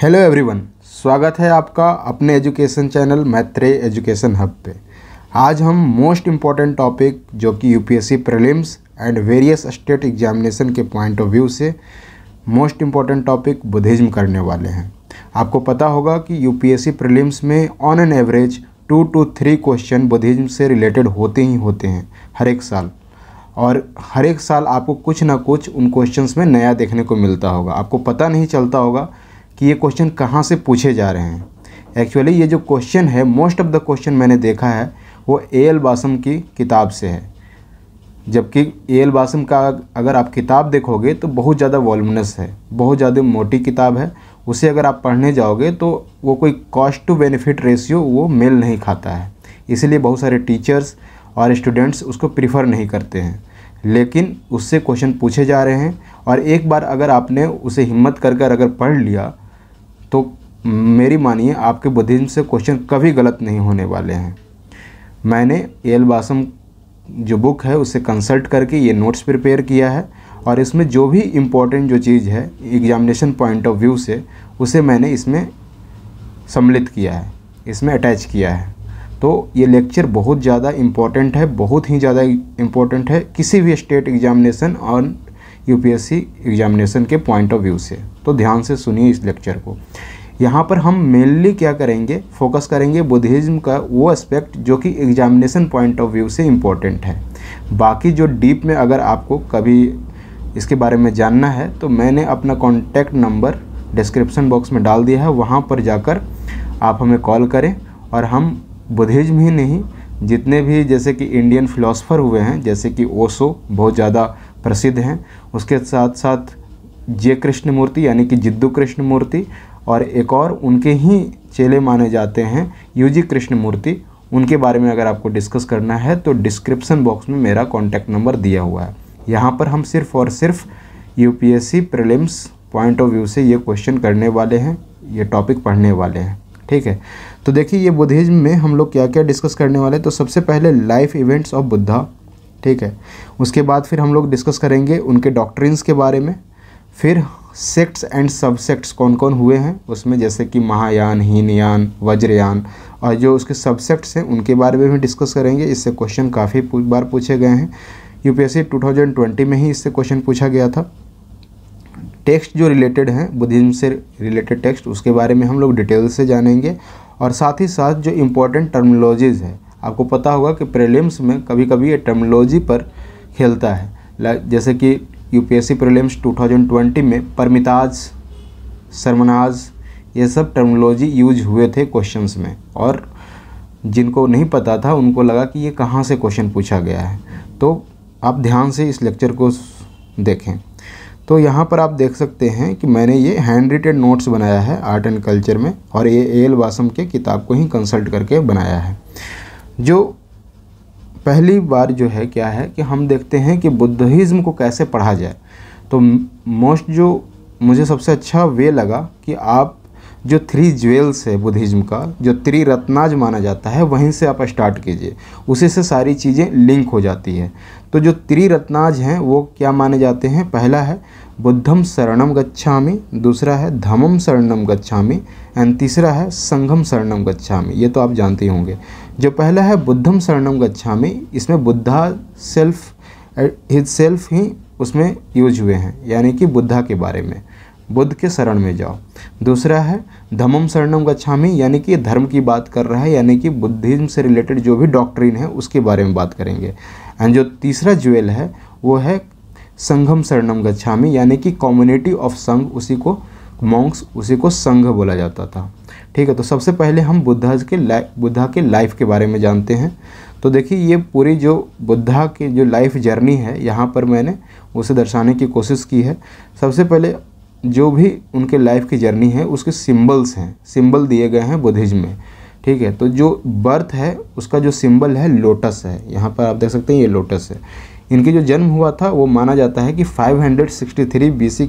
hello everyone स्वागत है आपका अपने education channel Maitreya education hub पे आज हम मोस्ट इम्पॉर्टेंट टॉपिक जो कि UPSC prelims and various state examination के पॉइंट ऑफ व्यू से मोस्ट इम्पॉर्टेंट टॉपिक बुद्धिज्म करने वाले हैं आपको पता होगा कि यूपीएससी प्रीलिम्स में on an average two to three question Buddhism से रिलेटेड होते ही होते हैं हर एक साल और हर एक साल आपको कुछ ना कुछ उन क्वेश्चंस में नया देखने को मिलता होगा आपको पता नहीं चलता होगा कि ये क्वेश्चन कहाँ से पूछे जा रहे हैं एक्चुअली ये जो क्वेश्चन है मोस्ट ऑफ द क्वेश्चन मैंने देखा है वो ए एल बासम की किताब से है जबकि ए एल बासम का अगर आप किताब देखोगे तो बहुत ज़्यादा वॉलमनस है बहुत ज़्यादा मोटी किताब है उसे अगर आप पढ़ने जाओगे तो वो कोई कॉस्ट टू बेनिफिट रेशियो वो मेल नहीं खाता है इसलिए बहुत सारे टीचर्स और स्टूडेंट्स उसको प्रिफर नहीं करते हैं लेकिन उससे क्वेश्चन पूछे जा रहे हैं और एक बार अगर आपने उसे हिम्मत कर कर अगर पढ़ लिया तो मेरी मानिए आपके बुद्धिज्म से क्वेश्चन कभी गलत नहीं होने वाले हैं मैंने एल बासम जो बुक है उसे कंसल्ट करके ये नोट्स प्रिपेयर किया है और इसमें जो भी इम्पोर्टेंट जो चीज़ है एग्जामिनेशन पॉइंट ऑफ व्यू से उसे मैंने इसमें सम्मिलित किया है इसमें अटैच किया है तो ये लेक्चर बहुत ज़्यादा इम्पॉर्टेंट है बहुत ही ज़्यादा इम्पॉर्टेंट है किसी भी स्टेट एग्जामिनेशन और यूपीएससी एग्जामिनेशन के पॉइंट ऑफ व्यू से तो ध्यान से सुनिए इस लेक्चर को यहाँ पर हम मेनली क्या करेंगे फोकस करेंगे बुद्धिज़्म का वो एस्पेक्ट जो कि एग्जामिनेशन पॉइंट ऑफ व्यू से इम्पोर्टेंट है बाकी जो डीप में अगर आपको कभी इसके बारे में जानना है तो मैंने अपना कॉन्टैक्ट नंबर डिस्क्रिप्शन बॉक्स में डाल दिया है वहाँ पर जाकर आप हमें कॉल करें और हम बुद्धिज़्म ही नहीं जितने भी जैसे कि इंडियन फ़िलासफ़र हुए हैं जैसे कि ओसो बहुत ज़्यादा प्रसिद्ध हैं उसके साथ साथ जय कृष्ण मूर्ति यानी कि जिद्दू कृष्ण मूर्ति और एक और उनके ही चेले माने जाते हैं यूजी कृष्ण मूर्ति उनके बारे में अगर आपको डिस्कस करना है तो डिस्क्रिप्सन बॉक्स में मेरा कॉन्टैक्ट नंबर दिया हुआ है यहाँ पर हम सिर्फ और सिर्फ सी प्रीलिम्स पॉइंट ऑफ व्यू से ये क्वेश्चन करने वाले हैं ये टॉपिक पढ़ने वाले हैं ठीक है तो देखिए ये बुद्धिज़्म में हम लोग क्या क्या डिस्कस करने वाले हैं तो सबसे पहले लाइफ इवेंट्स ऑफ बुद्धा ठीक है उसके बाद फिर हम लोग डिस्कस करेंगे उनके डॉक्ट्रिन्स के बारे में फिर सेक्ट्स एंड सबसेक्ट्स कौन कौन हुए हैं उसमें जैसे कि महायान हीनयान वज्रयान और जो उसके सबसेक्ट्स हैं उनके बारे में भी डिस्कस करेंगे इससे क्वेश्चन काफ़ी बार पूछे गए हैं यूपीएससी 2020 में ही इससे क्वेश्चन पूछा गया था टेक्स्ट जो रिलेटेड हैं बुद्धिज़्म से रिलेटेड टेक्स्ट उसके बारे में हम लोग डिटेल से जानेंगे और साथ ही साथ जो इम्पोर्टेंट टर्मोलॉजीज़ हैं आपको पता होगा कि प्रीलिम्स में कभी कभी ये टर्मिनोलॉजी पर खेलता है जैसे कि यूपीएससी प्रीलिम्स 2020 में परमिताज सरमनाज ये सब टर्मिनोलॉजी यूज हुए थे क्वेश्चंस में और जिनको नहीं पता था उनको लगा कि ये कहाँ से क्वेश्चन पूछा गया है तो आप ध्यान से इस लेक्चर को देखें तो यहाँ पर आप देख सकते हैं कि मैंने ये हैंड रिटेड नोट्स बनाया है आर्ट एंड कल्चर में और ये एल वासम के किताब को ही कंसल्ट करके बनाया है जो पहली बार जो है क्या है कि हम देखते हैं कि बुद्धिज़्म को कैसे पढ़ा जाए तो मोस्ट जो मुझे सबसे अच्छा वे लगा कि आप जो थ्री ज्वेल्स है बुद्धिज़्म का जो त्रिरत्नाज माना जाता है वहीं से आप स्टार्ट कीजिए उसी से सारी चीज़ें लिंक हो जाती हैं तो जो त्रिरत्नाज हैं वो क्या माने जाते हैं पहला है बुद्धम शरणम गच्छामि दूसरा है धमम शरणम गच्छामि एंड तीसरा है संघम शरणम गच्छामि ये तो आप जानते ही होंगे जो पहला है बुद्धम शरणम में इसमें बुद्धा सेल्फ हिज सेल्फ ही उसमें यूज हुए हैं यानी कि बुद्धा के बारे में बुद्ध के शरण में जाओ दूसरा है धमम शरणम में यानी कि धर्म की बात कर रहा है यानी कि बुद्धिज्म से रिलेटेड जो भी डॉक्ट्रिन है उसके बारे में बात करेंगे एंड जो तीसरा ज्वेल है वो है संघम शरणम में यानी कि कम्युनिटी ऑफ संघ उसी को मॉन्क्स उसी को संघ बोला जाता था ठीक है तो सबसे पहले हम बुद्धा के लाइफ बुद्धा के लाइफ के बारे में जानते हैं तो देखिए ये पूरी जो बुद्धा की जो लाइफ जर्नी है यहाँ पर मैंने उसे दर्शाने की कोशिश की है सबसे पहले जो भी उनके लाइफ की जर्नी है उसके सिंबल्स हैं सिंबल दिए गए हैं बुद्धिज़्म में ठीक है तो जो बर्थ है उसका जो सिंबल है लोटस है यहाँ पर आप देख सकते हैं ये लोटस है इनके जो जन्म हुआ था वो माना जाता है कि 563 हंड्रेड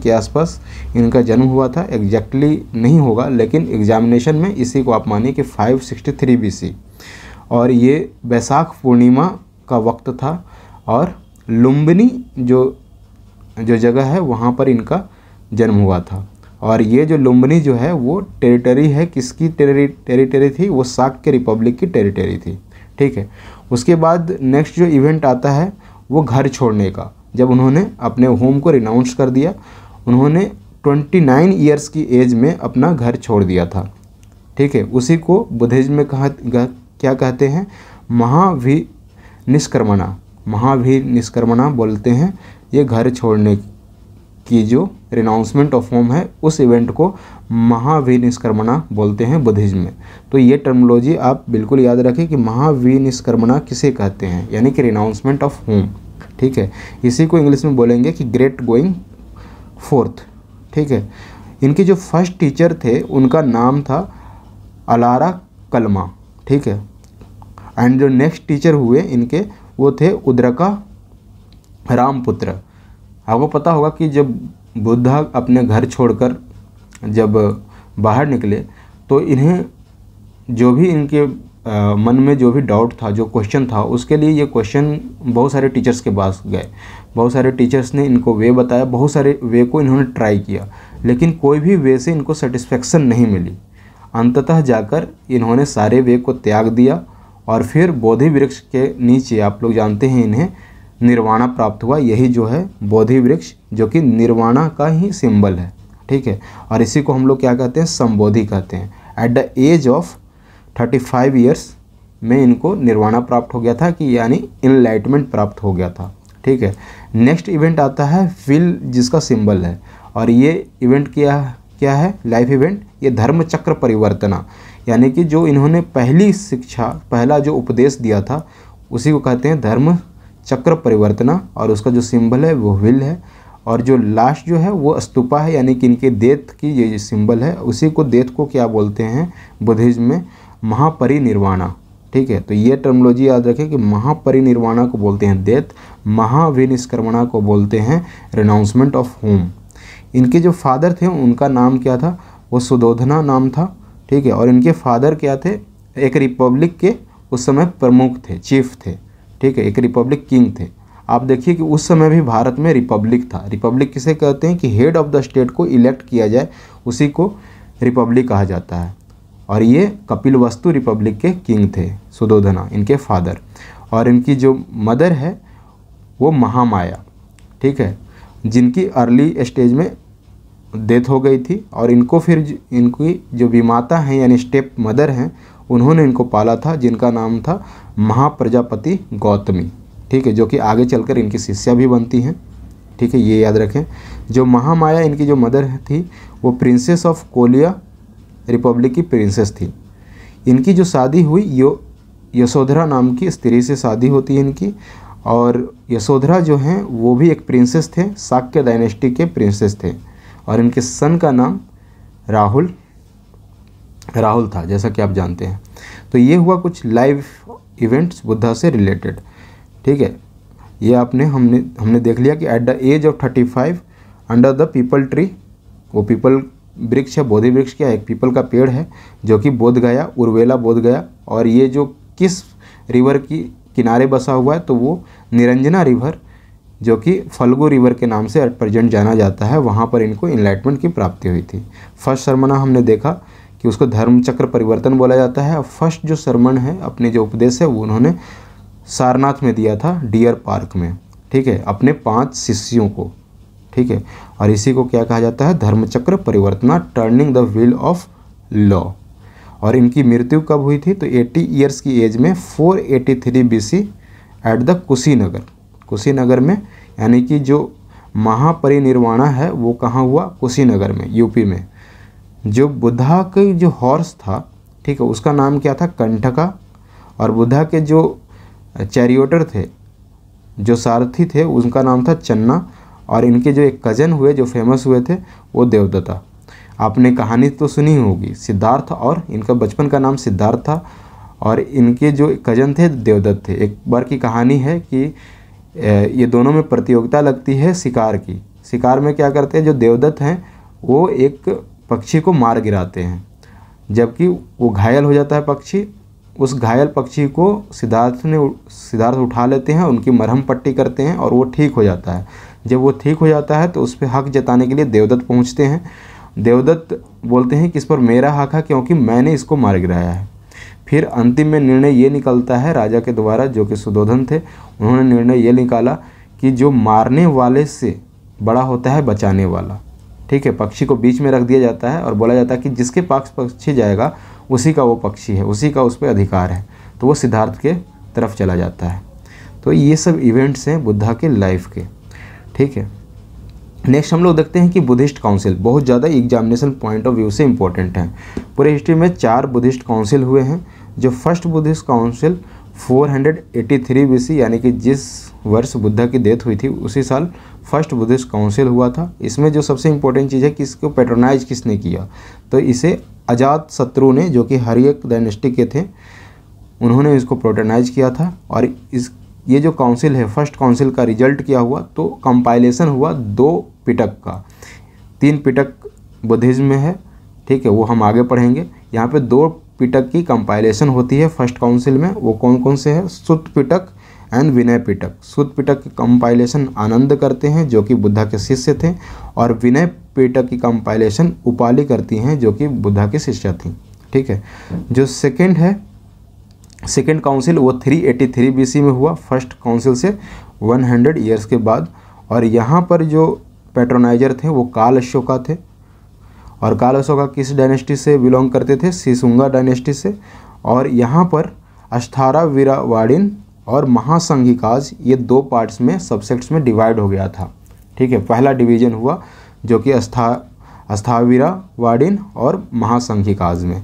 के आसपास इनका जन्म हुआ था एग्जैक्टली नहीं होगा लेकिन एग्जामिनेशन में इसी को आप मानिए कि 563 सिक्सटी और ये बैसाख पूर्णिमा का वक्त था और लुम्बिनी जो जो जगह है वहाँ पर इनका जन्म हुआ था और ये जो लुम्बिनी जो है वो टेरिटरी है किसकी टेरिटरी थी वो साक के रिपब्लिक की टेरिटरी थी ठीक है उसके बाद नेक्स्ट जो इवेंट आता है वो घर छोड़ने का जब उन्होंने अपने होम को रिनाउंस कर दिया उन्होंने 29 ईयर्स की एज में अपना घर छोड़ दिया था ठीक है उसी को बुद्धिज्म में कहा क्या कहते हैं महावी निष्क्रमणा महावीर निष्क्रमणा बोलते हैं ये घर छोड़ने की जो रिनाउंसमेंट ऑफ होम है उस इवेंट को महाविनिष्कर्मणा बोलते हैं बुद्धिज्म में तो ये टर्मोलॉजी आप बिल्कुल याद रखें कि महाविनिष्कर्मणा किसे कहते हैं यानी कि रिनाउंसमेंट ऑफ होम ठीक है इसी को इंग्लिश में बोलेंगे कि ग्रेट गोइंग फोर्थ ठीक है इनके जो फर्स्ट टीचर थे उनका नाम था अलारा कलमा ठीक है एंड जो नेक्स्ट टीचर हुए इनके वो थे उद्रका रामपुत्र आपको पता होगा कि जब बुद्धा अपने घर छोड़कर जब बाहर निकले तो इन्हें जो भी इनके मन में जो भी डाउट था जो क्वेश्चन था उसके लिए ये क्वेश्चन बहुत सारे टीचर्स के पास गए बहुत सारे टीचर्स ने इनको वे बताया बहुत सारे वे को इन्होंने ट्राई किया लेकिन कोई भी वे से इनको सेटिस्फेक्शन नहीं मिली अंततः जाकर इन्होंने सारे वे को त्याग दिया और फिर बोधि वृक्ष के नीचे आप लोग जानते हैं इन्हें निर्वाणा प्राप्त हुआ यही जो है बोधि वृक्ष जो कि निर्वाणा का ही सिंबल है ठीक है और इसी को हम लोग क्या कहते हैं संबोधि कहते हैं at the age of thirty five years में इनको निर्वाणा प्राप्त हो गया था कि यानी इनलाइटमेंट प्राप्त हो गया था ठीक है नेक्स्ट इवेंट आता है फिल जिसका सिंबल है और ये इवेंट क्या क्या है लाइफ इवेंट ये धर्म चक्र परिवर्तना यानी कि जो इन्होंने पहली शिक्षा पहला जो उपदेश दिया था उसी को कहते हैं धर्म चक्र परिवर्तना और उसका जो सिंबल है वो विल है और जो लास्ट जो है वो स्तूपा है यानी कि इनके देथ की ये सिंबल है उसी को देथ को क्या बोलते हैं बुद्धिज्म में महापरिनिर्वाणा ठीक है तो ये टर्मोलॉजी याद रखें कि महापरिनिर्वाणा को बोलते हैं देथ महाविनिष्क्रमणा को बोलते हैं रिनाउंसमेंट ऑफ होम इनके जो फादर थे उनका नाम क्या था वो सुदोधना नाम था ठीक है और इनके फादर क्या थे एक रिपब्लिक के उस समय प्रमुख थे चीफ थे ठीक है एक रिपब्लिक किंग थे आप देखिए कि उस समय भी भारत में रिपब्लिक था रिपब्लिक किसे कहते हैं कि हेड ऑफ द स्टेट को इलेक्ट किया जाए उसी को रिपब्लिक कहा जाता है और ये कपिल वस्तु रिपब्लिक के किंग थे सुदोधना इनके फादर और इनकी जो मदर है वो महामाया ठीक है जिनकी अर्ली स्टेज में डेथ हो गई थी और इनको फिर इनकी जो विमाता हैं यानी स्टेप मदर हैं उन्होंने इनको पाला था जिनका नाम था महाप्रजापति गौतमी ठीक है जो कि आगे चलकर इनकी शिष्या भी बनती हैं ठीक है ये याद रखें जो महामाया इनकी जो मदर थी वो प्रिंसेस ऑफ कोलिया रिपब्लिक की प्रिंसेस थी इनकी जो शादी हुई यो यशोधरा नाम की स्त्री से शादी होती है इनकी और यशोधरा जो हैं वो भी एक प्रिंसेस थे साक्य डायनेस्टी के प्रिंसेस थे और इनके सन का नाम राहुल राहुल था जैसा कि आप जानते हैं तो ये हुआ कुछ लाइव इवेंट्स बुद्धा से रिलेटेड ठीक है ये आपने हमने हमने देख लिया कि at the age of thirty five under the peepal tree वो पीपल वृक्ष है बोधि वृक्ष क्या है एक पीपल का पेड़ है जो कि बोध गया उर्वेला बोध गया और ये जो किस रिवर की किनारे बसा हुआ है तो वो निरंजना रिवर जो कि फल्गु रिवर के नाम से एट प्रजेंट जाना जाता है वहाँ पर इनको इन्लाइटमेंट की प्राप्ति हुई थी फर्स्ट शर्मना हमने देखा कि उसको धर्मचक्र परिवर्तन बोला जाता है और फर्स्ट जो श्रमण है अपने जो उपदेश है वो उन्होंने सारनाथ में दिया था डियर पार्क में ठीक है अपने पांच शिष्यों को ठीक है और इसी को क्या कहा जाता है धर्मचक्र परिवर्तना turning the wheel of law और इनकी मृत्यु कब हुई थी तो 80 ईयर्स की एज में 483 C at the Kushinagar Kushinagar में यानी कि जो महापरिनिर्वाणा है वो कहाँ हुआ कुशीनगर में यूपी में जो बुद्धा के जो हॉर्स था ठीक है उसका नाम क्या था कंठका और बुद्धा के जो चैरियोटर थे जो सारथी थे उनका नाम था चन्ना और इनके जो एक कज़न हुए जो फेमस हुए थे वो देवदत्ता आपने कहानी तो सुनी होगी सिद्धार्थ और इनका बचपन का नाम सिद्धार्थ था और इनके जो कज़न थे देवदत्त थे एक बार की कहानी है कि ये दोनों में प्रतियोगिता लगती है शिकार की शिकार में क्या करते हैं जो देवदत्त हैं वो एक पक्षी को मार गिराते हैं जबकि वो घायल हो जाता है पक्षी उस घायल पक्षी को सिद्धार्थ ने सिद्धार्थ उठा लेते हैं उनकी मरहम पट्टी करते हैं और वो ठीक हो जाता है जब वो ठीक हो जाता है तो उस पर हक जताने के लिए देवदत्त पहुँचते हैं देवदत्त बोलते हैं कि इस पर मेरा हक है क्योंकि मैंने इसको मार गिराया है फिर अंतिम में निर्णय ये निकलता है राजा के द्वारा जो कि सुदोधन थे उन्होंने निर्णय ये निकाला कि जो मारने वाले से बड़ा होता है बचाने वाला ठीक है पक्षी को बीच में रख दिया जाता है और बोला जाता है कि जिसके पास पक्षी जाएगा उसी का वो पक्षी है उसी का उस पर अधिकार है तो वो सिद्धार्थ के तरफ चला जाता है तो ये सब इवेंट्स हैं बुद्धा के लाइफ के ठीक है नेक्स्ट हम लोग देखते हैं कि बुद्धिस्ट काउंसिल बहुत ज़्यादा एग्जामिनेशन पॉइंट ऑफ व्यू से इंपॉर्टेंट है पूरे हिस्ट्री में चार बुद्धिस्ट काउंसिल हुए हैं जो फर्स्ट बुद्धिस्ट काउंसिल 483 सी यानी कि जिस वर्ष बुद्धा की डेथ हुई थी उसी साल फर्स्ट बुद्धिस्ट काउंसिल हुआ था इसमें जो सबसे इम्पोर्टेंट चीज़ है कि इसको पेट्रोनाइज किसने किया तो इसे अजात शत्रु ने जो कि हरियक डायनेस्टी के थे उन्होंने इसको प्रोटोनाइज किया था और इस ये जो काउंसिल है फर्स्ट काउंसिल का रिजल्ट क्या हुआ तो कंपाइलेशन हुआ दो पिटक का तीन पिटक बुद्धिज़्म में है ठीक है वो हम आगे पढ़ेंगे यहाँ पे दो पिटक की कंपाइलेशन होती है फर्स्ट काउंसिल में वो कौन कौन से है सुत पिटक एंड विनय पिटक सुत पिटक की कंपाइलेशन आनंद करते हैं जो कि बुद्धा के शिष्य थे और विनय पिटक की कंपाइलेशन उपाली करती हैं जो कि बुद्धा की शिष्य थी ठीक है जो सेकेंड है सेकेंड काउंसिल वो 383 बीसी में हुआ फर्स्ट काउंसिल से 100 ईयर्स के बाद और यहाँ पर जो पेट्रोनाइजर थे वो काल अशोका थे और अशोका किस डायनेस्टी से बिलोंग करते थे सिसुंगा डायनेस्टी से और यहाँ पर अष्ठारा वीरावाड़िन और महासंघिकाज ये दो पार्ट्स में सबसेक्ट्स में डिवाइड हो गया था ठीक है पहला डिवीजन हुआ जो कि अस्था अस्थावीरा वाडिन और महासंघिकाज में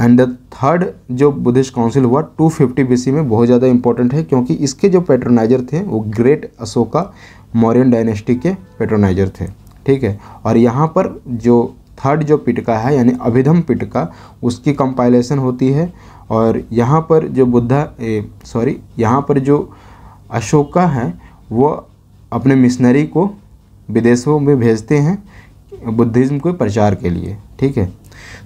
एंड द थर्ड जो बुद्धिस्ट काउंसिल हुआ 250 फिफ्टी में बहुत ज़्यादा इंपॉर्टेंट है क्योंकि इसके जो पेट्रोनाइजर थे वो ग्रेट अशोका मौर्यन डायनेस्टी के पेट्रोनाइजर थे ठीक है और यहाँ पर जो थर्ड जो पिटका है यानी अभिधम पिटका उसकी कंपाइलेशन होती है और यहाँ पर जो बुद्धा सॉरी यहाँ पर जो अशोका है वो अपने मिशनरी को विदेशों में भेजते हैं बुद्धिज़्म के प्रचार के लिए ठीक है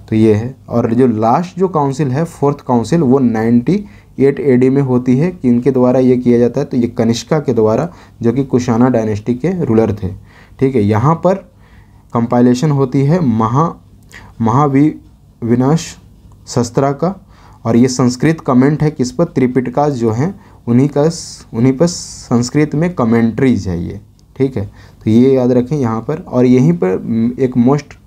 तो ये है और जो लास्ट जो काउंसिल है फोर्थ काउंसिल वो नाइन्टी एट एडी में होती है कि इनके द्वारा ये किया जाता है तो ये कनिष्का के द्वारा जो कि कुशाना डायनेस्टी के रूलर थे ठीक है यहाँ पर कंपाइलेशन होती है महा महावी विनाश शस्त्रा का और ये संस्कृत कमेंट है किस पर त्रिपिटका जो हैं उन्हीं का उन्हीं पर संस्कृत में कमेंट्रीज है ये ठीक है तो ये याद रखें यहाँ पर और यहीं पर एक मोस्ट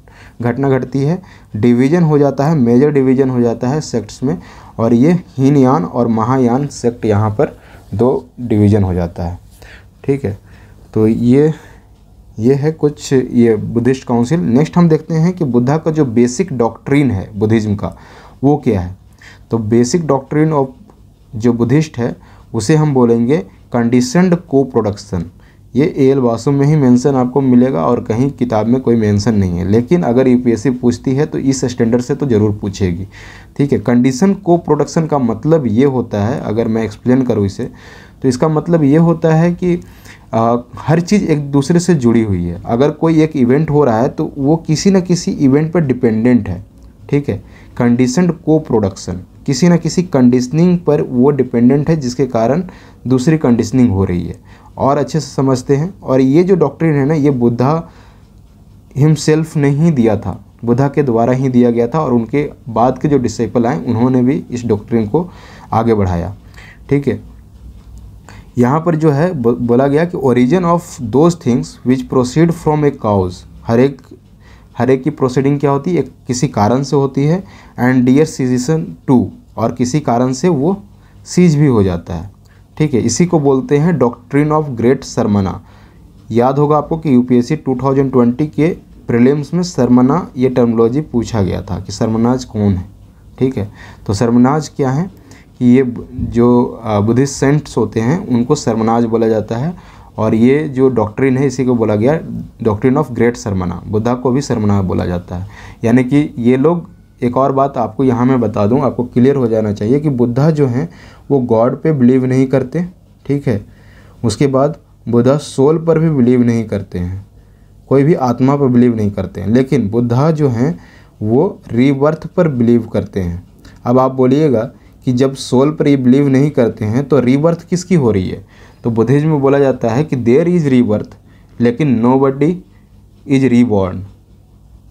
घटना घटती है डिवीजन हो जाता है मेजर डिवीजन हो जाता है सेक्ट्स में और ये हीनयान और महायान सेक्ट यहाँ पर दो डिवीजन हो जाता है ठीक है तो ये ये है कुछ ये बुद्धिस्ट काउंसिल नेक्स्ट हम देखते हैं कि बुद्धा का जो बेसिक डॉक्ट्रीन है बुद्धिज़्म का वो क्या है तो बेसिक डॉक्ट्रीन ऑफ जो बुद्धिस्ट है उसे हम बोलेंगे कंडीशनड को प्रोडक्शन ये ए एल वासु में ही मेंशन आपको मिलेगा और कहीं किताब में कोई मेंशन नहीं है लेकिन अगर यूपीएससी पूछती है तो इस स्टैंडर्ड से तो ज़रूर पूछेगी ठीक है कंडीशन को प्रोडक्शन का मतलब ये होता है अगर मैं एक्सप्लेन करूँ इसे तो इसका मतलब ये होता है कि आ, हर चीज़ एक दूसरे से जुड़ी हुई है अगर कोई एक इवेंट हो रहा है तो वो किसी न किसी इवेंट पर डिपेंडेंट है ठीक है कंडीशन को प्रोडक्शन किसी न किसी कंडीशनिंग पर वो डिपेंडेंट है जिसके कारण दूसरी कंडीशनिंग हो रही है और अच्छे से समझते हैं और ये जो डॉक्ट्रिन है ना ये बुद्धा हिमसेल्फ ने ही दिया था बुद्धा के द्वारा ही दिया गया था और उनके बाद के जो डिसिपल आए उन्होंने भी इस डॉक्ट्रिन को आगे बढ़ाया ठीक है यहाँ पर जो है बोला गया कि origin of those things which proceed from a cause हर एक हर एक की प्रोसीडिंग क्या होती है किसी कारण से होती है एंड डियर सीजिसन टू और किसी कारण से वो सीज भी हो जाता है ठीक है इसी को बोलते हैं डॉक्ट्रिन ऑफ ग्रेट सरमना याद होगा आपको कि यूपीएससी 2020 के प्रीलिम्स में सरमना ये टर्मोलॉजी पूछा गया था कि सरमनाज कौन है ठीक है तो सरमनाज क्या है कि ये जो बुद्धिस्ट सेंट्स होते हैं उनको सरमनाज बोला जाता है और ये जो डॉक्ट्रिन है इसी को बोला गया doctrine of great sermon Buddha को भी सरमना बोला जाता है यानी कि ये लोग एक और बात आपको यहाँ मैं बता दूँ आपको क्लियर हो जाना चाहिए कि बुद्धा जो हैं वो गॉड पे बिलीव नहीं करते ठीक है उसके बाद बुद्धा सोल पर भी बिलीव नहीं करते हैं कोई भी आत्मा पर बिलीव नहीं करते हैं लेकिन बुद्धा जो हैं वो रीबर्थ पर बिलीव करते हैं अब आप बोलिएगा कि जब सोल पर ये बिलीव नहीं करते हैं तो रीबर्थ किसकी हो रही है तो बुद्धिज्म में बोला जाता है कि देर इज़ रीबर्थ लेकिन नो बडी इज रीबॉर्न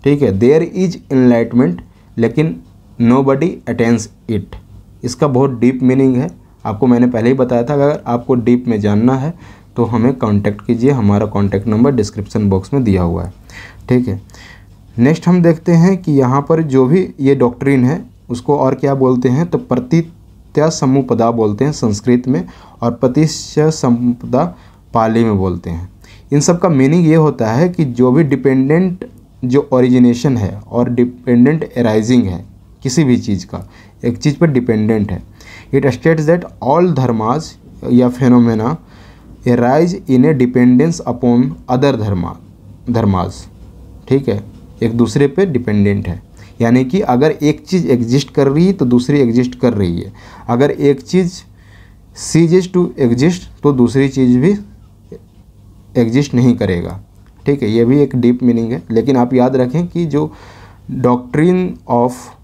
ठीक है देर इज इनलाइटमेंट लेकिन नो बडी अटेंस इट इसका बहुत डीप मीनिंग है आपको मैंने पहले ही बताया था अगर आपको डीप में जानना है तो हमें कॉन्टैक्ट कीजिए हमारा कॉन्टैक्ट नंबर डिस्क्रिप्शन बॉक्स में दिया हुआ है ठीक है नेक्स्ट हम देखते हैं कि यहाँ पर जो भी ये डॉक्ट्रिन है उसको और क्या बोलते हैं तो प्रतित्य समुपदा बोलते हैं संस्कृत में और प्रतिश्य समुपदा पाली में बोलते हैं इन सब का मीनिंग ये होता है कि जो भी डिपेंडेंट जो ओरिजिनेशन है और डिपेंडेंट एराइजिंग है किसी भी चीज़ का एक चीज़ पर डिपेंडेंट है it states that all dharmas या phenomena arise in a dependence upon other dharma dharmas ठीक है एक दूसरे पे डिपेंडेंट है यानी कि अगर एक चीज़ एग्जिस्ट कर रही है तो दूसरी एग्जिस्ट कर रही है अगर एक चीज़ सीजेज टू एग्जिस्ट तो दूसरी चीज़ भी एग्जिस्ट नहीं करेगा ठीक है ये भी एक डीप मीनिंग है लेकिन आप याद रखें कि जो doctrine of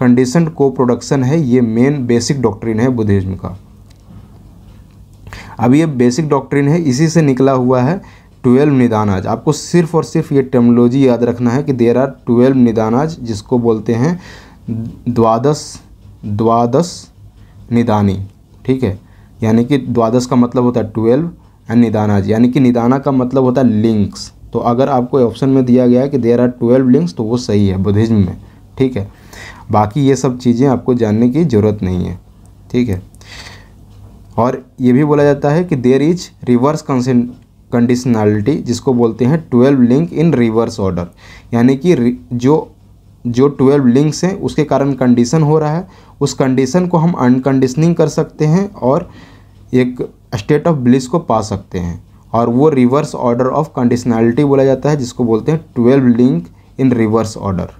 condition co production है ये मेन बेसिक डॉक्ट्रिन है बुद्धिज्म का अब ये बेसिक डॉक्ट्रिन है इसी से निकला हुआ है ट्वेल्व निदानाज आपको सिर्फ और सिर्फ ये टर्मोलॉजी याद रखना है कि देर आर ट्वेल्व निदानाज जिसको बोलते हैं द्वादश द्वादश निदानी ठीक है यानी कि द्वादश का मतलब होता है ट्वेल्व एंड निदानाज यानी कि निदाना का मतलब होता है लिंक्स तो अगर आपको ऑप्शन में दिया गया है कि देर आर ट्वेल्व लिंक्स तो वो सही है बुद्धिज्म में ठीक है बाकी ये सब चीज़ें आपको जानने की ज़रूरत नहीं है ठीक है और ये भी बोला जाता है कि there is reverse consent conditionality जिसको बोलते हैं twelve link in reverse order यानी कि जो जो ट्वेल्व लिंक्स हैं उसके कारण कंडीशन हो रहा है उस कंडीशन को हम अनकंडीशनिंग कर सकते हैं और एक स्टेट ऑफ ब्लिस को पा सकते हैं और वो रिवर्स ऑर्डर ऑफ कंडीशनलिटी बोला जाता है जिसको बोलते हैं twelve link in reverse order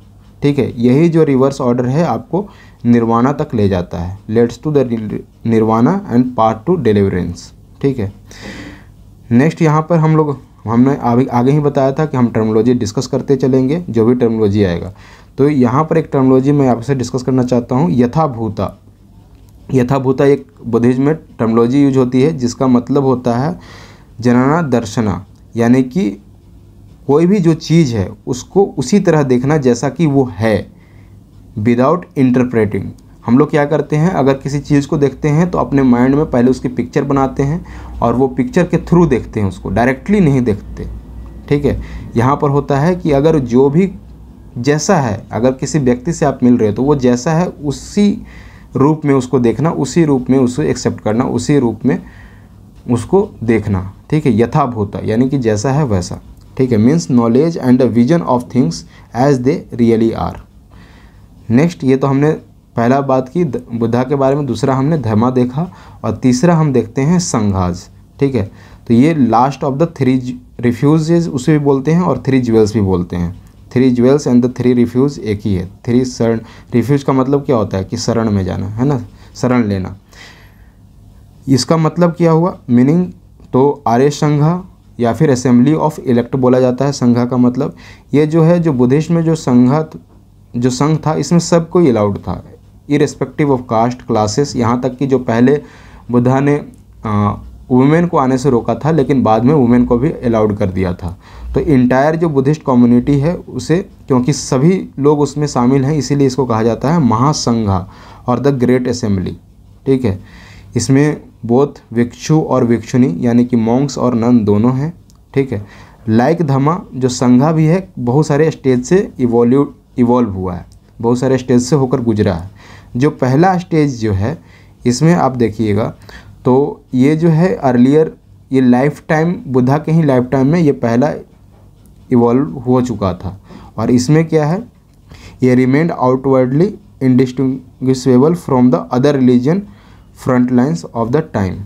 ठीक है यही जो रिवर्स ऑर्डर है आपको निर्वाणा तक ले जाता है leads to the nirvana and path to deliverance ठीक है नेक्स्ट यहाँ पर हम लोग हमने आगे ही बताया था कि हम टर्मोलॉजी डिस्कस करते चलेंगे जो भी टर्मोलॉजी आएगा तो यहाँ पर एक टर्मोलॉजी मैं आपसे डिस्कस करना चाहता हूँ यथाभूता यथाभूता एक बुद्धिज्म में टर्मोलॉजी यूज होती है जिसका मतलब होता है जनना दर्शना यानी कि कोई भी जो चीज़ है उसको उसी तरह देखना जैसा कि वो है विदाउट इंटरप्रेटिंग हम लोग क्या करते हैं अगर किसी चीज़ को देखते हैं तो अपने माइंड में पहले उसकी पिक्चर बनाते हैं और वो पिक्चर के थ्रू देखते हैं उसको डायरेक्टली नहीं देखते ठीक है यहाँ पर होता है कि अगर जो भी जैसा है अगर किसी व्यक्ति से आप मिल रहे हो तो वो जैसा है उसी रूप में उसको देखना उसी रूप में उसको एक्सेप्ट करना उसी रूप में उसको देखना ठीक है यथाभूता यानी कि जैसा है वैसा ठीक है means knowledge and a vision of things as they really are next ये तो हमने पहला बात की बुद्धा के बारे में दूसरा हमने धर्मा देखा और तीसरा हम देखते हैं संघाज ठीक है तो ये last of the three refuges उसे भी बोलते हैं और थ्री ज्वेल्स भी बोलते हैं three jewels and the three refuge एक ही है थ्री शरण रिफ्यूज का मतलब क्या होता है कि शरण में जाना है ना शरण लेना इसका मतलब क्या हुआ मीनिंग तो आर्य संघा या फिर असेंबली ऑफ इलेक्ट बोला जाता है संघा का मतलब ये जो है जो बुद्धिस्ट में जो संघा जो संघ था इसमें सब कोई अलाउड था इरेस्पेक्टिव ऑफ कास्ट क्लासेस यहाँ तक कि जो पहले बुद्धा ने वुमेन को आने से रोका था लेकिन बाद में वुमेन को भी अलाउड कर दिया था तो इंटायर जो बुद्धिस्ट कम्युनिटी है उसे क्योंकि सभी लोग उसमें शामिल हैं इसीलिए इसको कहा जाता है महासंघा और द ग्रेट असेंबली ठीक है इसमें बोथ भिक्षु और विक्षुनी यानी कि मॉन्ग्स और नन दोनों हैं ठीक है लाइक धमा जो संघा भी है बहुत सारे स्टेज से इवोल्यू इवॉल्व हुआ है बहुत सारे स्टेज से होकर गुजरा है जो पहला स्टेज जो है इसमें आप देखिएगा तो ये जो है अर्लियर ये लाइफ टाइम बुधा के ही लाइफ टाइम में ये पहला इवॉल्व हो चुका था और इसमें क्या है ये remained outwardly indistinguishable from the other religion front lines of the time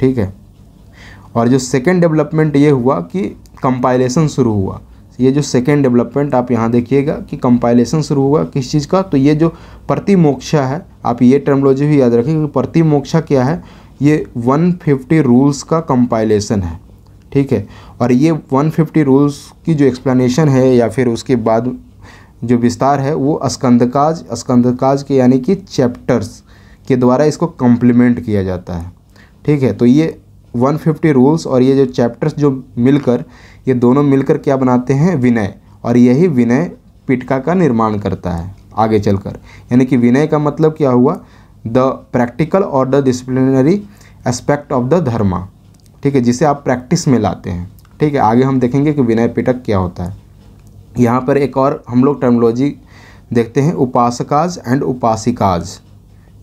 ठीक है और जो सेकेंड डेवलपमेंट ये हुआ कि कंपाइलेशन शुरू हुआ ये जो सेकेंड डेवलपमेंट आप यहाँ देखिएगा कि कंपाइलेशन शुरू होगा किस चीज़ का तो ये जो प्रतिमोक्षा है आप ये टर्मोलॉजी भी याद रखें कि प्रतिमोक्षा क्या है ये 150 रूल्स का कंपाइलेशन है ठीक है और ये 150 रूल्स की जो एक्सप्लेनेशन है या फिर उसके बाद जो विस्तार है वो स्कंदकाज स्कंदकाज के यानी कि चैप्टर्स के द्वारा इसको कंप्लीमेंट किया जाता है ठीक है तो ये 150 रूल्स और ये जो चैप्टर्स जो मिलकर ये दोनों मिलकर क्या बनाते हैं विनय और यही विनय पिटका का निर्माण करता है आगे चलकर यानी कि विनय का मतलब क्या हुआ द प्रैक्टिकल और the disciplinary aspect of the dharma ठीक है जिसे आप प्रैक्टिस में लाते हैं ठीक है आगे हम देखेंगे कि विनय पिटक क्या होता है यहाँ पर एक और हम लोग टर्मोलॉजी देखते हैं उपासकाज एंड उपासिकाज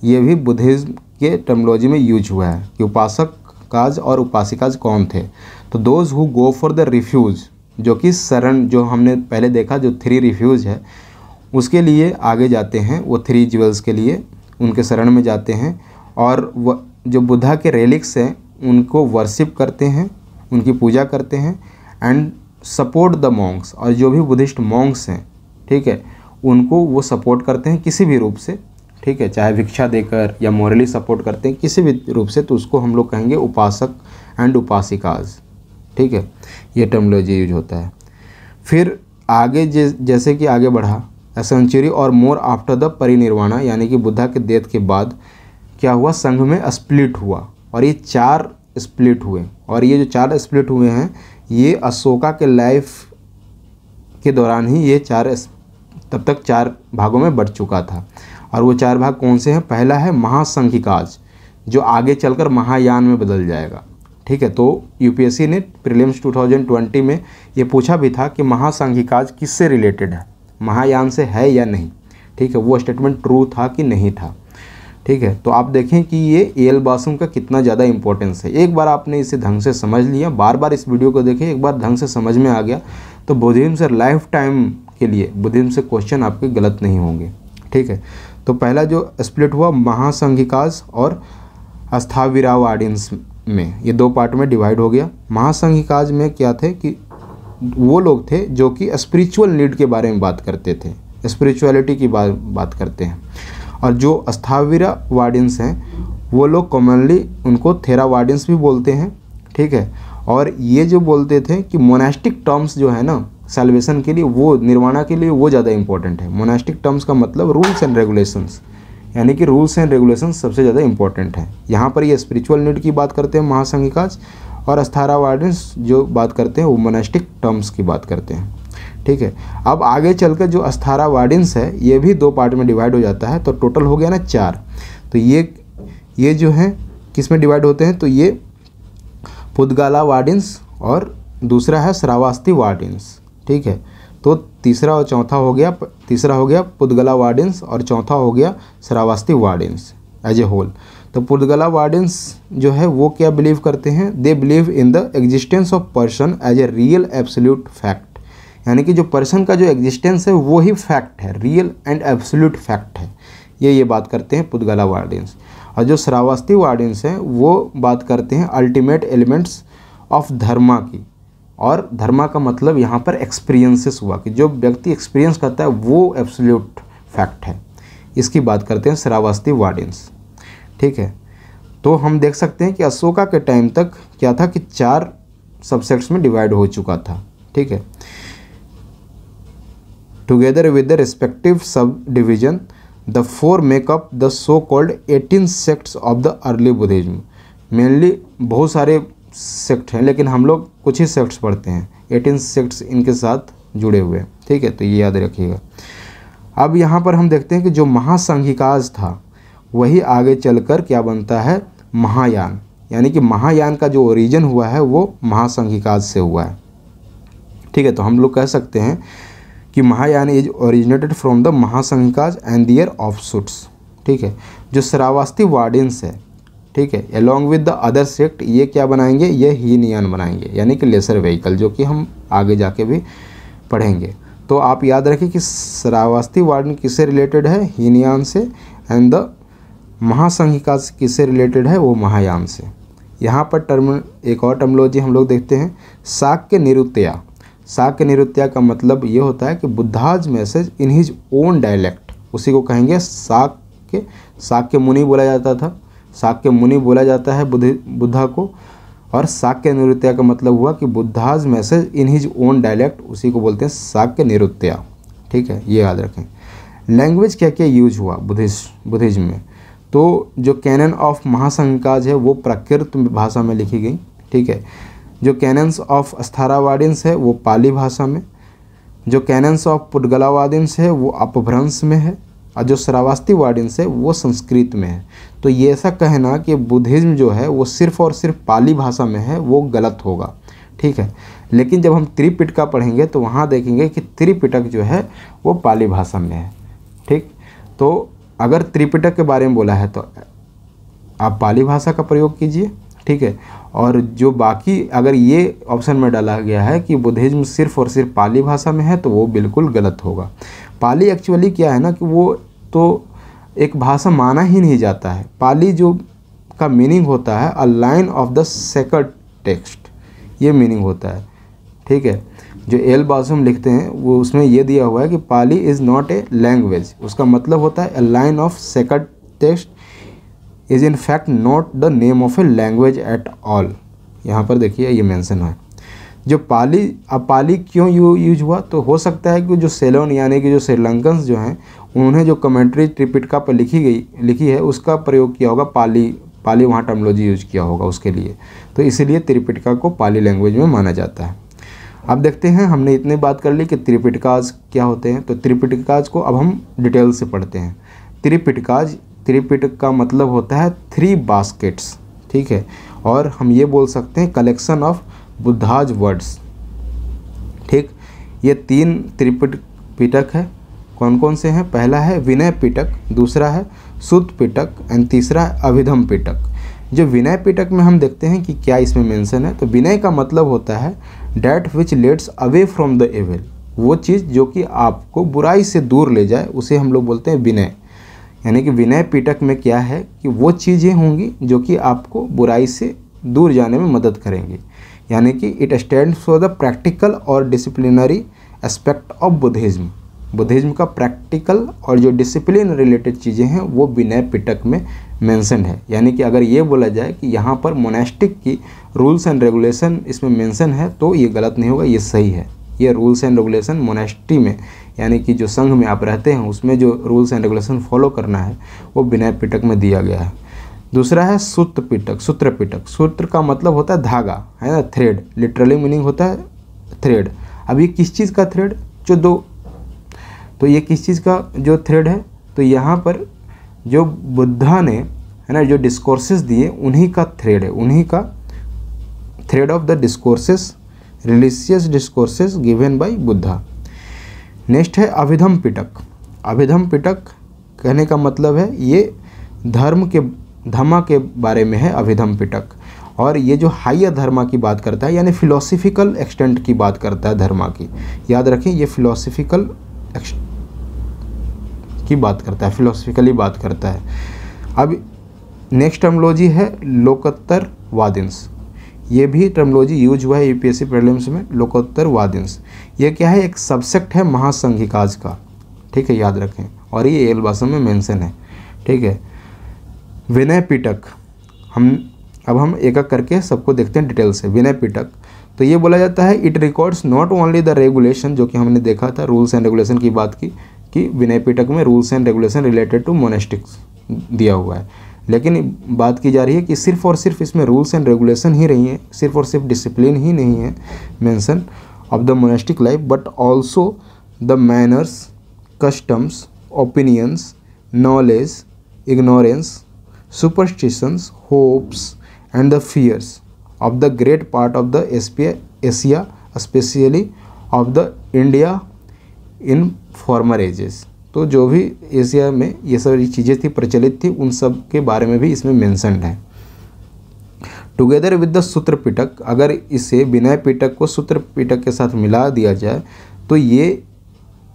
ये भी बुद्धिज़्म के टर्मोलॉजी में यूज हुआ है कि उपासक काज और उपासिकाज कौन थे तो those who go for the refuge जो कि शरण जो हमने पहले देखा जो थ्री रिफ्यूज़ है उसके लिए आगे जाते हैं वो थ्री ज्वेल्स के लिए उनके शरण में जाते हैं और वह जो बुद्धा के रेलिक्स हैं उनको वर्शिप करते हैं उनकी पूजा करते हैं एंड सपोर्ट द मॉन्ग्स और जो भी बुद्धिस्ट मॉन्ग्स हैं ठीक है उनको वो सपोर्ट करते हैं किसी भी रूप से ठीक है चाहे भिक्षा देकर या मॉरली सपोर्ट करते हैं किसी भी रूप से तो उसको हम लोग कहेंगे उपासक एंड उपासिकाज़ ठीक है ये टर्मोलॉजी यूज होता है फिर आगे जैसे कि आगे बढ़ा अ सेंचुरी और मोर आफ्टर द परिनिर्वाणा यानी कि बुद्धा के डेथ के बाद क्या हुआ संघ में स्प्लिट हुआ और ये चार स्प्लिट हुए और ये जो चार स्प्लिट हुए हैं ये अशोका के लाइफ के दौरान ही ये चार तब तक चार भागों में बढ़ चुका था और वो चार भाग कौन से हैं पहला है महासंघिकाज जो आगे चलकर महायान में बदल जाएगा ठीक है तो यूपीएससी ने प्रीलिम्स 2020 में ये पूछा भी था कि महासंघिकाज किससे रिलेटेड है महायान से है या नहीं ठीक है वो स्टेटमेंट ट्रू था कि नहीं था ठीक है तो आप देखें कि ये ए एल बासुम का कितना ज़्यादा इंपॉर्टेंस है एक बार आपने इसे ढंग से समझ लिया बार बार इस वीडियो को देखें एक बार ढंग से समझ में आ गया तो बुद्धिम से लाइफ टाइम के लिए बुद्धिम से क्वेश्चन आपके गलत नहीं होंगे ठीक है तो पहला जो स्प्लिट हुआ महासंघिकाज और अस्थाविराव आडियंस में ये दो पार्ट में डिवाइड हो गया महासंघिकाज में क्या थे कि वो लोग थे जो कि स्पिरिचुअल नीड के बारे में बात करते थे स्पिरिचुअलिटी की बात बात करते हैं और जो अस्थाविरा वार्डियंस हैं वो लोग कॉमनली उनको थेरा वार्डियंस भी बोलते हैं ठीक है और ये जो बोलते थे कि मोनास्टिक टर्म्स जो है ना सेलिवेशन के लिए वो निर्वाणा के लिए वो ज़्यादा इंपॉर्टेंट है मोनास्टिक टर्म्स का मतलब रूल्स एंड रेगुलेशंस यानी कि रूल्स एंड रेगुलेशन सबसे ज़्यादा इंपॉर्टेंट है यहाँ पर ये स्पिरिचुअल नीड की बात करते हैं महासंघिकाज और अस्थारा वार्डन्स जो बात करते हैं वो मोनेस्टिक टर्म्स की बात करते हैं ठीक है अब आगे चलकर जो अस्थारा वार्डन्स है ये भी दो पार्ट में डिवाइड हो जाता है तो टोटल हो गया ना चार तो ये ये जो है किस में डिवाइड होते हैं तो ये पुदगाला वार्डन्स और दूसरा है श्रावास्ती वार्डिन्स ठीक है तो तीसरा और चौथा हो गया तीसरा हो गया पुदगला वार्डेंस और चौथा हो गया श्रावास्ती वार्डेंस एज ए होल तो पुदगला वार्डेंस जो है वो क्या बिलीव करते हैं they believe in the existence of person as a real absolute fact यानी कि जो पर्सन का जो एग्जिस्टेंस है वो ही फैक्ट है रियल एंड एब्सोल्यूट फैक्ट है ये ये बात करते हैं पुदगला वार्डेंस और जो श्रावस्ती वार्डेंस हैं वो बात करते हैं अल्टीमेट एलिमेंट्स ऑफ धर्मा की और धर्मा का मतलब यहाँ पर एक्सपीरियंसेस हुआ कि जो व्यक्ति एक्सपीरियंस करता है वो एब्सोल्यूट फैक्ट है इसकी बात करते हैं श्रावस्ती वार्डेंस ठीक है तो हम देख सकते हैं कि अशोका के टाइम तक क्या था कि चार सब्सेक्ट्स में डिवाइड हो चुका था ठीक है together with the respective subdivision the four make up the so called eighteen sects of the early Buddhism mainly बहुत सारे सेक्ट हैं लेकिन हम लोग कुछ ही सेक्ट्स पढ़ते हैं एटीन सेक्ट्स इनके साथ जुड़े हुए हैं ठीक है तो ये याद रखिएगा अब यहाँ पर हम देखते हैं कि जो महासंघिकाज था वही आगे चलकर क्या बनता है महायान यानी कि महायान का जो ओरिजिन हुआ है वो महासंघिकाज से हुआ है ठीक है तो हम लोग कह सकते हैं कि Mahayana is originated from the Mahasanghikas and thereof ठीक है जो श्रावास्ती वार्डेंस है ठीक है along with the other sect ये क्या बनाएंगे ये हीनियन बनाएंगे यानी कि लेसर व्हीकल जो कि हम आगे जाके भी पढ़ेंगे तो आप याद रखें कि श्रावस्ती वार्डन किससे रिलेटेड है हीनियान से एंड द महासंघिका किससे रिलेटेड है वो महायान से यहाँ पर टर्म एक और टर्मोलॉजी हम लोग देखते हैं शाक्य निरुत्या के निरुत्या का मतलब ये होता है कि Buddha's message in his own dialect उसी को कहेंगे शाक्य के मुनि बोला जाता था शाक्य मुनि बोला जाता है बुद्ध बुद्धा को और शाक्य निरुत्या का मतलब हुआ कि Buddha's message in his own dialect उसी को बोलते हैं साक्य निरुत्या ठीक है ये याद रखें लैंग्वेज क्या क्या यूज हुआ बुद्धिस्ट बुद्धिज्म में तो जो कैनन ऑफ महासंकाज है वो प्रकृत भाषा में लिखी गई ठीक है जो कैनन्स ऑफ अस्थारावाडिन्स है वो पाली भाषा में जो कैनन्स ऑफ पुडगलावादिन्स है वो अपभ्रंश में है और जो श्रावास्ती वार्डिन्स है वो संस्कृत में है तो ये ऐसा कहना कि बुद्धिज़्म जो है वो सिर्फ़ और सिर्फ पाली भाषा में है वो गलत होगा ठीक है लेकिन जब हम त्रिपिटका पढ़ेंगे तो वहाँ देखेंगे कि त्रिपिटक जो है वो पाली भाषा में है ठीक तो अगर त्रिपिटक के बारे में बोला है तो आप पाली भाषा का प्रयोग कीजिए ठीक है और जो बाकी अगर ये ऑप्शन में डाला गया है कि बुद्धिज़्म सिर्फ़ और सिर्फ पाली भाषा में है तो वो बिल्कुल गलत होगा पाली एक्चुअली क्या है ना कि वो तो एक भाषा माना ही नहीं जाता है पाली जो का मीनिंग होता है a line of the second text ये मीनिंग होता है ठीक है जो एल बाजू हम लिखते हैं वो उसमें ये दिया हुआ है कि Pali is not a language उसका मतलब होता है a line of second text is in fact not the name of a language at all यहाँ पर देखिए ये मैंसन है जो पाली अब पाली क्यों यू यूज हुआ तो हो सकता है कि जो सेलोन यानी कि जो श्रीलंकन जो हैं उन्होंने जो कमेंट्री त्रिपिटका पर लिखी गई लिखी है उसका प्रयोग किया होगा पाली पाली वहाँ टर्मोलॉजी यूज किया होगा उसके लिए तो इसीलिए त्रिपिटका को पाली लैंग्वेज में माना जाता है अब देखते हैं हमने इतनी बात कर ली कि त्रिपिटकाज क्या होते हैं तो त्रिपिटकाज को अब हम डिटेल से पढ़ते हैं त्रिपिटकाज त्रिपिटक का मतलब होता है थ्री बास्केट्स ठीक है और हम ये बोल सकते हैं कलेक्शन ऑफ बुद्धाज वर्ड्स ठीक ये तीन त्रिपिट पिटक है कौन कौन से हैं पहला है विनय पिटक दूसरा है सुत पिटक एंड तीसरा है अभिधम पिटक जो विनय पिटक में हम देखते हैं कि क्या इसमें मेंशन है तो विनय का मतलब होता है that which leads away from the evil वो चीज़ जो कि आपको बुराई से दूर ले जाए उसे हम लोग बोलते हैं विनय यानी कि विनय पिटक में क्या है कि वो चीज़ें होंगी जो कि आपको बुराई से दूर जाने में मदद करेंगी यानी कि it stand for the practical और disciplinary aspect of Buddhism Buddhism का प्रैक्टिकल और जो डिसिप्लिन रिलेटेड चीज़ें हैं वो विनय पिटक में मेंशन है यानी कि अगर ये बोला जाए कि यहाँ पर मोनेस्टिक की रूल्स एंड रेगुलेशन इसमें मेंशन है तो ये गलत नहीं होगा ये सही है ये रूल्स एंड रेगुलेशन मोनेस्टी में यानी कि जो संघ में आप रहते हैं उसमें जो रूल्स एंड रेगुलेशन फॉलो करना है वो विनय पिटक में दिया गया है दूसरा है सूत्र पिटक सूत्र पिटक सूत्र का मतलब होता है धागा है ना थ्रेड लिटरली मीनिंग होता है थ्रेड अब ये किस चीज़ का थ्रेड जो दो तो ये किस चीज़ का जो थ्रेड है तो यहाँ पर जो बुद्धा ने है ना जो डिस्कोर्सेस दिए उन्हीं का थ्रेड है उन्हीं का thread of the discourses religious discourses given by Buddha next है अभिधम पिटक अभिधम पिटक कहने का मतलब है ये धर्म के धमा के बारे में है अभिधम पिटक और ये जो हाइयर धर्मा की बात करता है यानी फिलोसफिकल एक्सटेंट की बात करता है धर्मा की याद रखें ये फिलोसफिकल की बात करता है फिलोसफिकली बात करता है अब नेक्स्ट टर्मोलॉजी है लोकोत्तर वादिंस ये भी टर्मोलॉजी यूज हुआ है यूपीएससी प्रॉब्लम्स में लोकोत्तर वादिंस ये क्या है एक सब्सेक्ट है महासंघिकाज का ठीक है याद रखें और ये एल भाषा में मेंशन है ठीक है विनय पिटक हम अब हम एक एक करके सबको देखते हैं डिटेल से विनय पिटक तो ये बोला जाता है it records not only the regulation जो कि हमने देखा था रूल्स एंड रेगुलेशन की बात की कि विनय पिटक में rules and regulation related to monastics दिया हुआ है लेकिन बात की जा रही है कि सिर्फ और सिर्फ इसमें रूल्स एंड रेगुलेशन ही रही हैं सिर्फ और सिर्फ डिसिप्लिन ही नहीं है mention of the monastic life but also the manners customs opinions knowledge ignorance superstitions hopes and the fears of the great part of the S Asia specially of the India in former ages तो जो भी Asia में ये सारी चीज़ें थी प्रचलित थी उन सब के बारे में भी इसमें मैंसनड है टुगेदर विद द सूत्र पिटक अगर इसे विनय पिटक को सूत्र पिटक के साथ मिला दिया जाए तो ये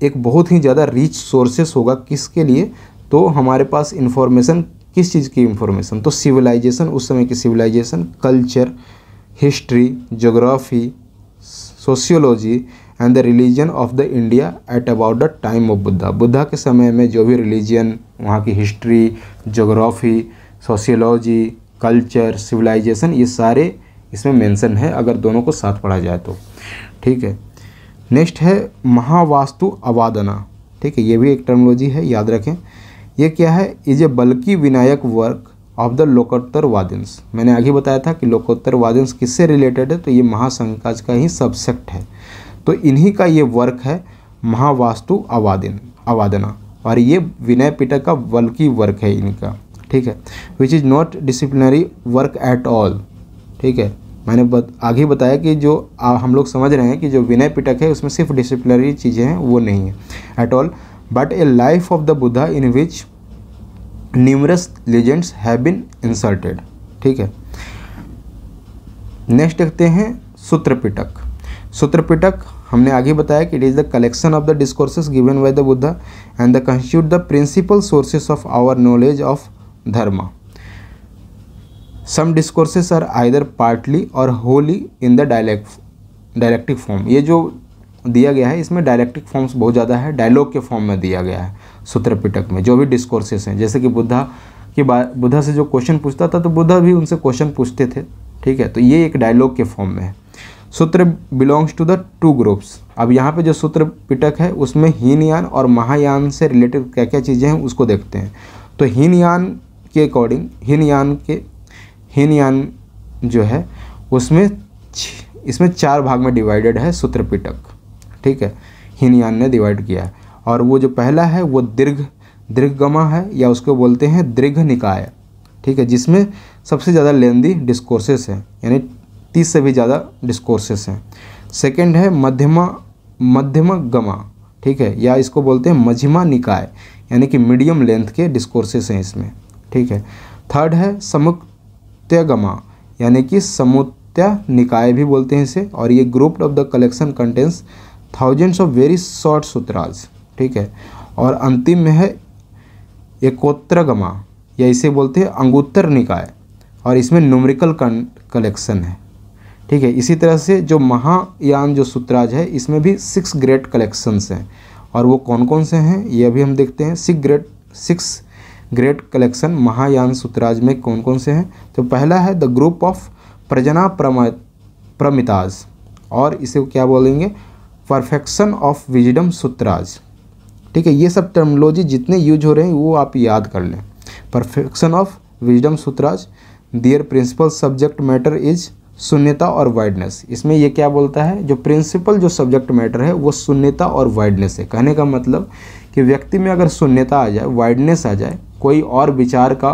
एक बहुत ही ज़्यादा रिच सोर्सेस होगा किसके लिए तो हमारे पास इन्फॉर्मेशन किस चीज़ की इन्फॉर्मेशन तो सिविलाइजेशन उस समय की civilization culture history geography sociology and the religion of the India at about the time of Buddha Buddha के समय में जो भी रिलीजन वहाँ की history geography sociology culture civilization ये सारे इसमें मेंशन है अगर दोनों को साथ पढ़ा जाए तो ठीक है नेक्स्ट है महावास्तु अवादना ठीक है ये भी एक टर्मोलॉजी है याद रखें ये क्या है इज ए बल्कि Vinaya work of the Lokottaravadins मैंने आगे बताया था कि लोकोत्तर वादंस किससे रिलेटेड है तो ये महासंकाज का ही सब्सेक्ट है तो इन्हीं का ये वर्क है महावास्तु अवादिन अवादना और ये विनय पिटक का वल्की वर्क है इनका ठीक है which is not disciplinary work at all ठीक है मैंने बत, आगे बताया कि जो आ, हम लोग समझ रहे हैं कि जो विनय पिटक है उसमें सिर्फ डिसिप्लिनरी चीज़ें हैं वो नहीं है at all but a life of the Buddha in which numerous legends have been inserted ठीक है नेक्स्ट देखते हैं सूत्रपिटक सूत्रपिटक हमने आगे बताया कि it is the collection of the discourses given by the Buddha and the constitute the principal sources of our knowledge of Dharma some discourses are either partly or wholly in the dialect dialectic form ये जो दिया गया है इसमें dialectic forms बहुत ज़्यादा है dialogue के फॉर्म में दिया गया है सूत्रपिटक में जो भी डिस्कोर्सेस हैं जैसे कि बुद्धा की बुद्धा से जो क्वेश्चन पूछता था तो बुद्धा भी उनसे क्वेश्चन पूछते थे ठीक है तो ये एक डायलॉग के फॉर्म में है sutra belongs to the two groups अब यहाँ पे जो सूत्र पिटक है उसमें हीनयान और महायान से रिलेटेड क्या क्या चीज़ें हैं उसको देखते हैं तो हीनयान के अकॉर्डिंग हीनयान के हीनयान जो है उसमें इसमें चार भाग में डिवाइडेड है सूत्र पिटक ठीक है हीनयान ने डिवाइड किया है और वो जो पहला है वो दीर्घ दीर्घगमा है या उसको बोलते हैं दीर्घ निकाय ठीक है जिसमें सबसे ज़्यादा लेंदी डिस्कोर्सेस हैं यानी तीस से भी ज़्यादा डिस्कोर्सेस हैं सेकेंड है मध्यमा मध्यमा गमा ठीक है या इसको बोलते हैं मझिमा निकाय यानी कि मीडियम लेंथ के डिस्कोर्सेस हैं इसमें ठीक है थर्ड है समुक्त्यगमा यानी कि समुत्या निकाय भी बोलते हैं इसे और ये group of the collection contents thousands of very short sutras ठीक है और अंतिम में है एकोत्रगमा या इसे बोलते हैं अंगुत्तर निकाय और इसमें न्यूमरिकल कलेक्शन है ठीक है इसी तरह से जो महायान जो सूत्राज है इसमें भी सिक्स ग्रेट कलेक्शंस हैं और वो कौन कौन से हैं ये अभी हम देखते हैं six great six great collection Mahayana sutras में कौन कौन से हैं तो पहला है द ग्रुप ऑफ प्रजना प्रम प्रमिताज और इसे क्या बोलेंगे परफेक्शन ऑफ विजडम सूत्राज ठीक है ये सब टर्मोलॉजी जितने यूज हो रहे हैं वो आप याद कर लें perfection of wisdom sutras their principal subject matter is shunyata और वाइडनेस इसमें ये क्या बोलता है जो प्रिंसिपल जो सब्जेक्ट मैटर है वो शून्यता और वाइडनेस है कहने का मतलब कि व्यक्ति में अगर शून्यता आ जाए वाइडनेस आ जाए कोई और विचार का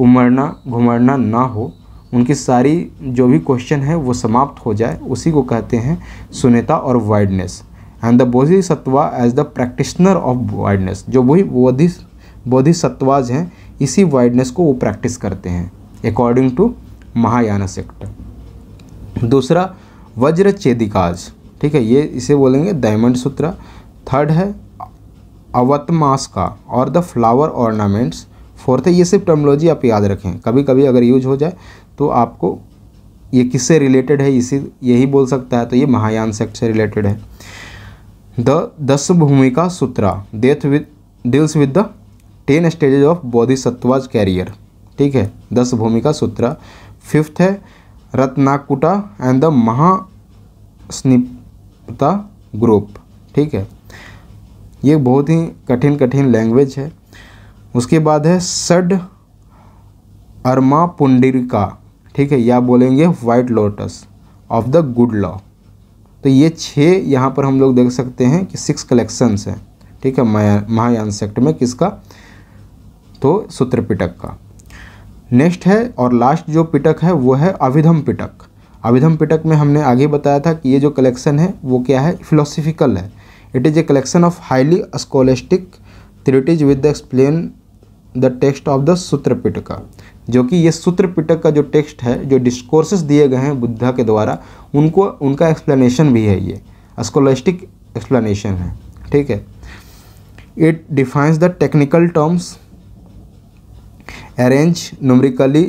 उमड़ना घुमड़ना ना हो उनकी सारी जो भी क्वेश्चन है वो समाप्त हो जाए उसी को कहते हैं शून्यता और voidness and the Bodhisattva as the practitioner of voidness जो वही बोधि बोधि सत्वाज हैं इसी वाइडनेस को वो प्रैक्टिस करते हैं अकॉर्डिंग टू महायान सेक्टर दूसरा वज्र चेदिकाज ठीक है ये इसे बोलेंगे डायमंड सूत्र थर्ड है अवतमास का और द फ्लावर ऑर्नामेंट्स फोर्थ है ये सिर्फ टर्मोलॉजी आप याद रखें कभी कभी अगर यूज हो जाए तो आपको ये किससे रिलेटेड है इसी यही बोल सकता है तो ये महायान सेक्ट से रिलेटेड है the Dashabhumika sutra death with deals with the ten stages of Bodhisattva's career ठीक है दस भूमिका सूत्रा फिफ्थ है Ratnakuta and the Mahasannipata group ठीक है ये बहुत ही कठिन कठिन लैंग्वेज है उसके बाद है सड अर्मा पुंडिरिका ठीक है या बोलेंगे white lotus of the good law तो ये छः यहाँ पर हम लोग देख सकते हैं कि सिक्स कलेक्शंस हैं ठीक है महायान सेक्ट में किसका तो सूत्रपिटक का नेक्स्ट है और लास्ट जो पिटक है वो है अविधम पिटक अविधम पिटक में हमने आगे बताया था कि ये जो कलेक्शन है वो क्या है फिलोसफिकल है it is a collection of highly scholastic treatises with the explain the text of the sutra pitaka जो कि ये सूत्र पिटक का जो टेक्स्ट है जो डिस्कोर्सेस दिए गए हैं बुद्धा के द्वारा उनको उनका एक्सप्लेनेशन भी है ये स्कोलेस्टिक एक्सप्लेनेशन है ठीक है it defines the technical terms arrange numerically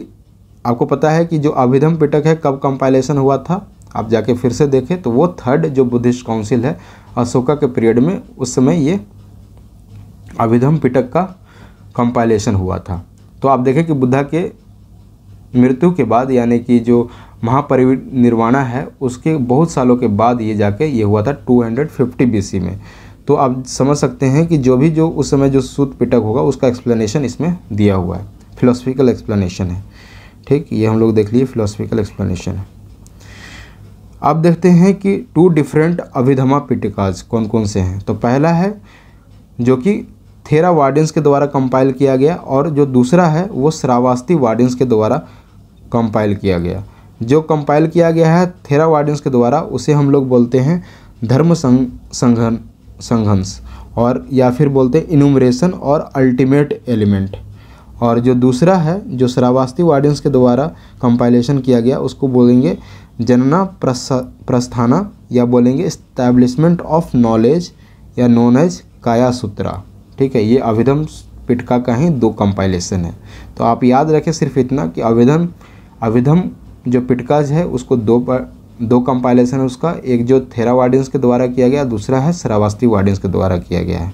आपको पता है कि जो अभिधम पिटक है कब कंपाइलेशन हुआ था आप जाके फिर से देखें तो वो थर्ड जो बुद्धिस्ट काउंसिल है अशोका के पीरियड में उस समय ये अभिधम पिटक का कंपाइलेशन हुआ था तो आप देखें कि बुद्धा के मृत्यु के बाद यानी कि जो महापरिनिर्वाणा है उसके बहुत सालों के बाद ये जाके ये हुआ था 250 हंड्रेड में तो आप समझ सकते हैं कि जो भी जो उस समय जो सूत पिटक होगा उसका एक्सप्लेनेशन इसमें दिया हुआ है फिलोसफिकल एक्सप्लेनेशन है ठीक ये हम लोग देख लिए फिलोसफिकल एक्सप्लेनेशन है आप देखते हैं कि टू डिफरेंट अभिधमा पिटिकाज कौन कौन से हैं तो पहला है जो कि थेरा वार्डेंस के द्वारा कंपाइल किया गया और जो दूसरा है वो श्रावास्ती वार्डेंस के द्वारा कंपाइल किया गया जो कंपाइल किया गया है थेरा वार्डेंस के द्वारा उसे हम लोग बोलते हैं धर्म संग संघन संघंस और या फिर बोलते हैं इनुमरेशन और अल्टीमेट एलिमेंट और जो दूसरा है जो श्रावास्ती वार्डियंस के द्वारा कंपाइलेशन किया गया उसको बोलेंगे जनना प्रस्थाना या बोलेंगे इस्टेब्लिशमेंट ऑफ नॉलेज या नॉन एज काया सूत्रा ठीक है ये अभिधम पिटका का ही दो कंपाइलेशन है तो आप याद रखें सिर्फ इतना कि अभिधम अभिधम जो पिटकाज है उसको दो पर, दो कंपाइलेशन है उसका एक जो थेरा वार्डियंस के द्वारा किया गया दूसरा है श्रावास्ती वार्डियंस के द्वारा किया गया है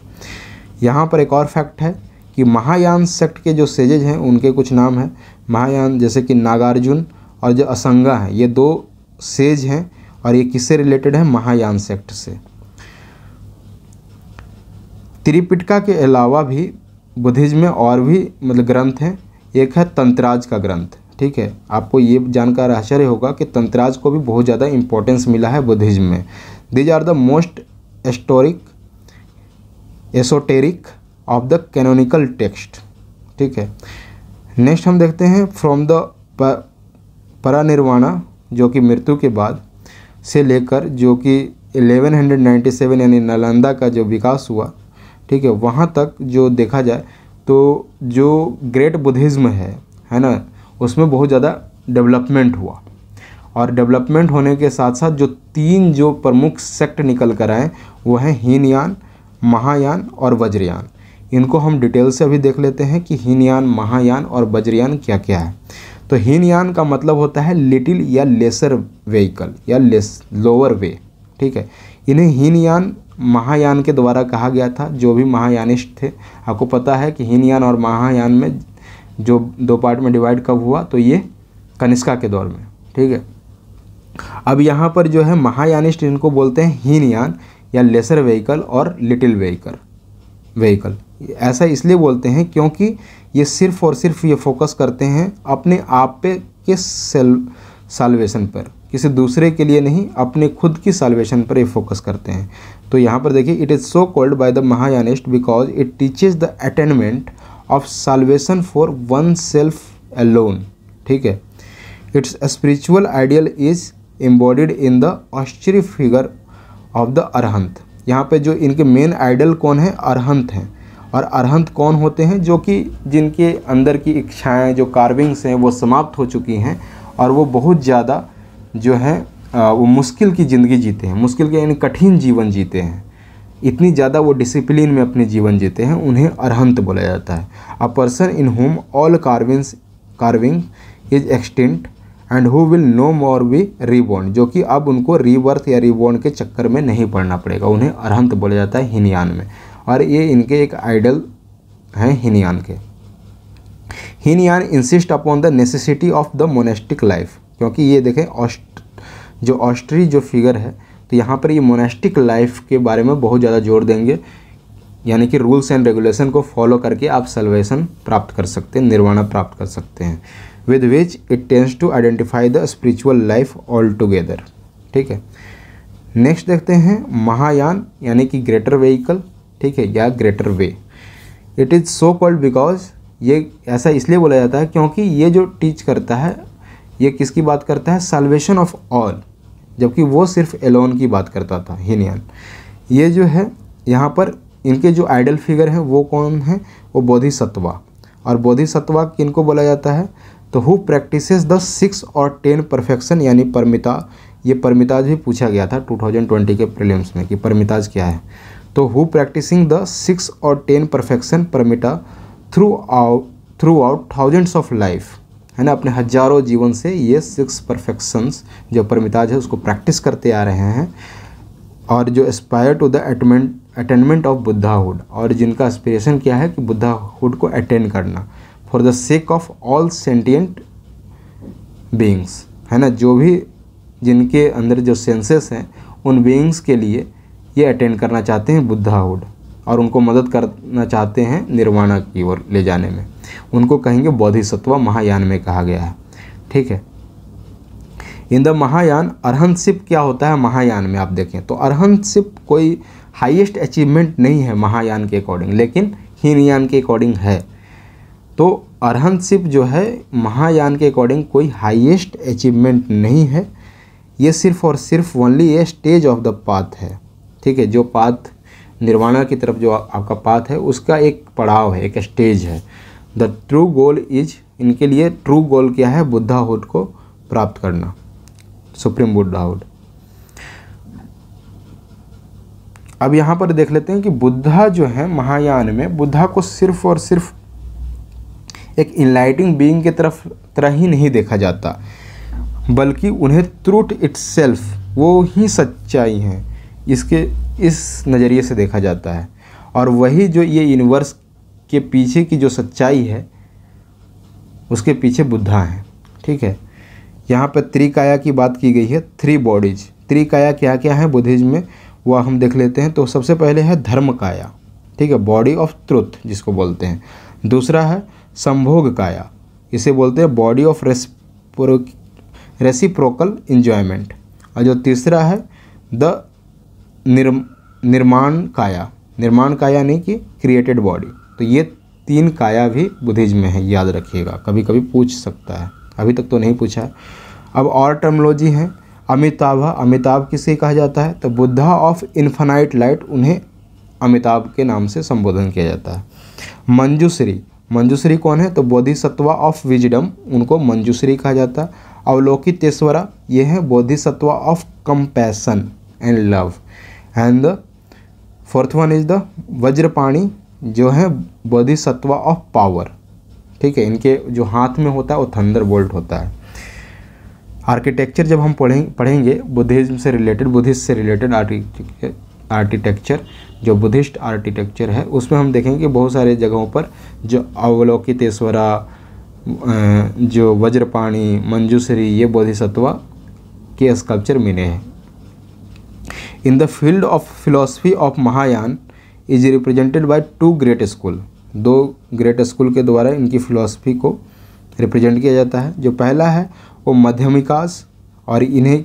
यहाँ पर एक और फैक्ट है कि महायान सेक्ट के जो सेजेज हैं उनके कुछ नाम हैं महायान जैसे कि नागार्जुन और जो असंगा है ये दो सेज हैं और ये किससे रिलेटेड है महायान सेक्ट से त्रिपिटका के अलावा भी बुद्धिज्म में और भी मतलब ग्रंथ हैं एक है तंत्राज का ग्रंथ ठीक है आपको ये जानकर आश्चर्य होगा कि तंत्राज को भी बहुत ज़्यादा इम्पोर्टेंस मिला है बुद्धिज्म में these are the most esoteric esoteric of the canonical text ठीक है नेक्स्ट हम देखते हैं फ्रॉम द परानिर्वाणा जो कि मृत्यु के बाद से लेकर जो कि 1197 यानी नालंदा का जो विकास हुआ ठीक है वहाँ तक जो देखा जाए तो जो ग्रेट बुद्धिज़्म है है ना उसमें बहुत ज़्यादा डेवलपमेंट हुआ और डेवलपमेंट होने के साथ साथ जो तीन जो प्रमुख सेक्ट निकल कर आए वो हैं हीनयान महायान और वज्रयान इनको हम डिटेल से अभी देख लेते हैं कि हीनयान महायान और बज्रयान क्या क्या है तो हीनयान का मतलब होता है लिटिल या लेसर व्हीकल या लेस लोअर वे ठीक है इन्हें हीनयान महायान के द्वारा कहा गया था जो भी महायानिस्ट थे आपको पता है कि हीनयान और महायान में जो दो पार्ट में डिवाइड कब हुआ तो ये कनिष्का के दौर में ठीक है अब यहाँ पर जो है महायानिस्ट इनको बोलते हैं हीनयान या लेसर व्हीकल और लिटिल व्हीकल व्हीकल ऐसा इसलिए बोलते हैं क्योंकि ये सिर्फ़ और सिर्फ ये फोकस करते हैं अपने आप पे के सेल सालवेशन पर किसी दूसरे के लिए नहीं अपने खुद की सालवेशन पर ये फोकस करते हैं तो यहाँ पर देखिए it is so called by the Mahayanist because it teaches the attainment of salvation for one self alone ठीक है its spiritual ideal is embodied in the आश्चर्य फिगर ऑफ द अरहंत यहाँ पे जो इनके मेन आइडल कौन है अरहंत हैं और अरहंत कौन होते हैं जो कि जिनके अंदर की इच्छाएं जो कार्विंग्स हैं वो समाप्त हो चुकी हैं और वो बहुत ज़्यादा जो है वो मुश्किल की ज़िंदगी जीते हैं मुश्किल के यानी कठिन जीवन जीते हैं इतनी ज़्यादा वो डिसिप्लिन में अपने जीवन जीते हैं उन्हें अरहंत बोला जाता है a person in whom all cravings craving is extinct and who will no more be reborn जो कि अब उनको रीबर्थ या रीबॉर्न के चक्कर में नहीं पड़ना पड़ेगा उन्हें अरहंत बोला जाता है हिनयान में और ये इनके एक आइडल हैं हिनयान के Hinayana insist upon the necessity of the monastic life क्योंकि ये देखें ऑस्ट जो ऑस्ट्री जो फिगर है तो यहाँ पर ये मोनेस्टिक लाइफ के बारे में बहुत ज़्यादा जोर देंगे यानी कि रूल्स एंड रेगुलेशन को फॉलो करके आप सल्वेशन प्राप्त कर सकते हैं निर्वाणा प्राप्त कर सकते हैं with which it tends to identify the spiritual life all together ठीक है नेक्स्ट देखते हैं महायान यानी कि ग्रेटर व्हीकल ठीक है या greater way it is so called because ये ऐसा इसलिए बोला जाता है क्योंकि ये जो टीच करता है ये किसकी बात करता है सल्वेशन ऑफ ऑल जबकि वो सिर्फ एलोन की बात करता था हिनियन ये जो है यहाँ पर इनके जो आइडल फिगर हैं वो कौन है वो सत्वा और सत्वा किन को बोला जाता है तो who practise the six or ten perfection यानी परमिता ये परमिताज भी पूछा गया था 2020 के प्रीलिम्स में कि परमिताज क्या है तो who practising the six or ten perfection paramita throughout throughout thousands of life है ना अपने हजारों जीवन से ये सिक्स परफेक्शंस जो परमिताज है उसको प्रैक्टिस करते आ रहे हैं और जो aspire to the attainment attainment of Buddhahood और जिनका एस्पिरेशन क्या है कि बुद्धाहुड को अटेंड करना for the sake of all sentient beings है ना जो भी जिनके अंदर जो सेंसेस हैं उन बींग्स के लिए ये अटेंड करना चाहते हैं बुद्धाहुड और उनको मदद करना चाहते हैं निर्वाणा की ओर ले जाने में उनको कहेंगे बौद्धिसत्व महायान में कहा गया है ठीक है इन द महायान अरहंतशिप क्या होता है महायान में आप देखें तो अरहंतशिप कोई हाईएस्ट अचीवमेंट नहीं है महायान के अकॉर्डिंग लेकिन हीनयान के अकॉर्डिंग है तो सिप जो है महायान के अकॉर्डिंग कोई हाइएस्ट अचीवमेंट नहीं है ये सिर्फ और सिर्फ only a stage of the path है ठीक है जो पाथ निर्वाणा की तरफ जो आपका पाथ है उसका एक पड़ाव है एक स्टेज है द ट्रू गोल इज इनके लिए ट्रू गोल क्या है बुद्धाहुड को प्राप्त करना सुप्रीम बुद्धाहुड अब यहाँ पर देख लेते हैं कि बुद्धा जो है महायान में बुद्धा को सिर्फ और सिर्फ एक इनलाइटिंग बीइंग की तरफ तरह ही नहीं देखा जाता बल्कि उन्हें त्रुट इट्सेल्फ वो ही सच्चाई हैं इसके इस नज़रिए से देखा जाता है और वही जो ये यूनिवर्स के पीछे की जो सच्चाई है उसके पीछे बुद्धा है ठीक है यहाँ पर त्रिकाया की बात की गई है थ्री बॉडीज त्रिकाया क्या क्या है बुद्धिज्म में वह हम देख लेते हैं तो सबसे पहले है धर्म काया ठीक है बॉडी ऑफ ट्रुथ जिसको बोलते हैं दूसरा है संभोग काया इसे बोलते हैं बॉडी ऑफ रेसिप्रोकल इन्जॉयमेंट और जो तीसरा है द निर्म निर्माण काया निर्माण काया नहीं कि क्रिएटेड बॉडी तो ये तीन काया भी बुद्धिज में है याद रखिएगा कभी कभी पूछ सकता है अभी तक तो नहीं पूछा है अब और टर्मोलॉजी है अमिताभ अमिताभ किसे कहा जाता है तो बुद्धा ऑफ इन्फेनाइट लाइट उन्हें अमिताभ के नाम से संबोधन किया जाता है मंजूश्री मंजूश्री कौन है तो बोधिसत्वा ऑफ विजडम उनको मंजूश्री कहा जाता है अवलोकितेश्वरा ये है Bodhisattva of compassion and love and the fourth one is the Vajrapani जो है बोधिसत्वा ऑफ पावर ठीक है इनके जो हाथ में होता है वो थंडर बोल्ट होता है आर्किटेक्चर जब हम पढ़ें पढ़ेंगे बुद्धिज़्म से रिलेटेड बुद्धिस्ट से रिलेटेड आर्किटेक्चर जो बुद्धिस्ट आर्किटेक्चर है उसमें हम देखेंगे बहुत सारे जगहों पर जो अवलोकितेश्वरा जो वज्रपाणी मंजूश्री ये बोधिसत्वा के स्कल्पचर मिले हैं in the field of philosophy of Mahayana is represented by two great school दो ग्रेट स्कूल के द्वारा इनकी फ़िलोसफी को रिप्रेजेंट किया जाता है जो पहला है वो मध्यमिकास और इन्हें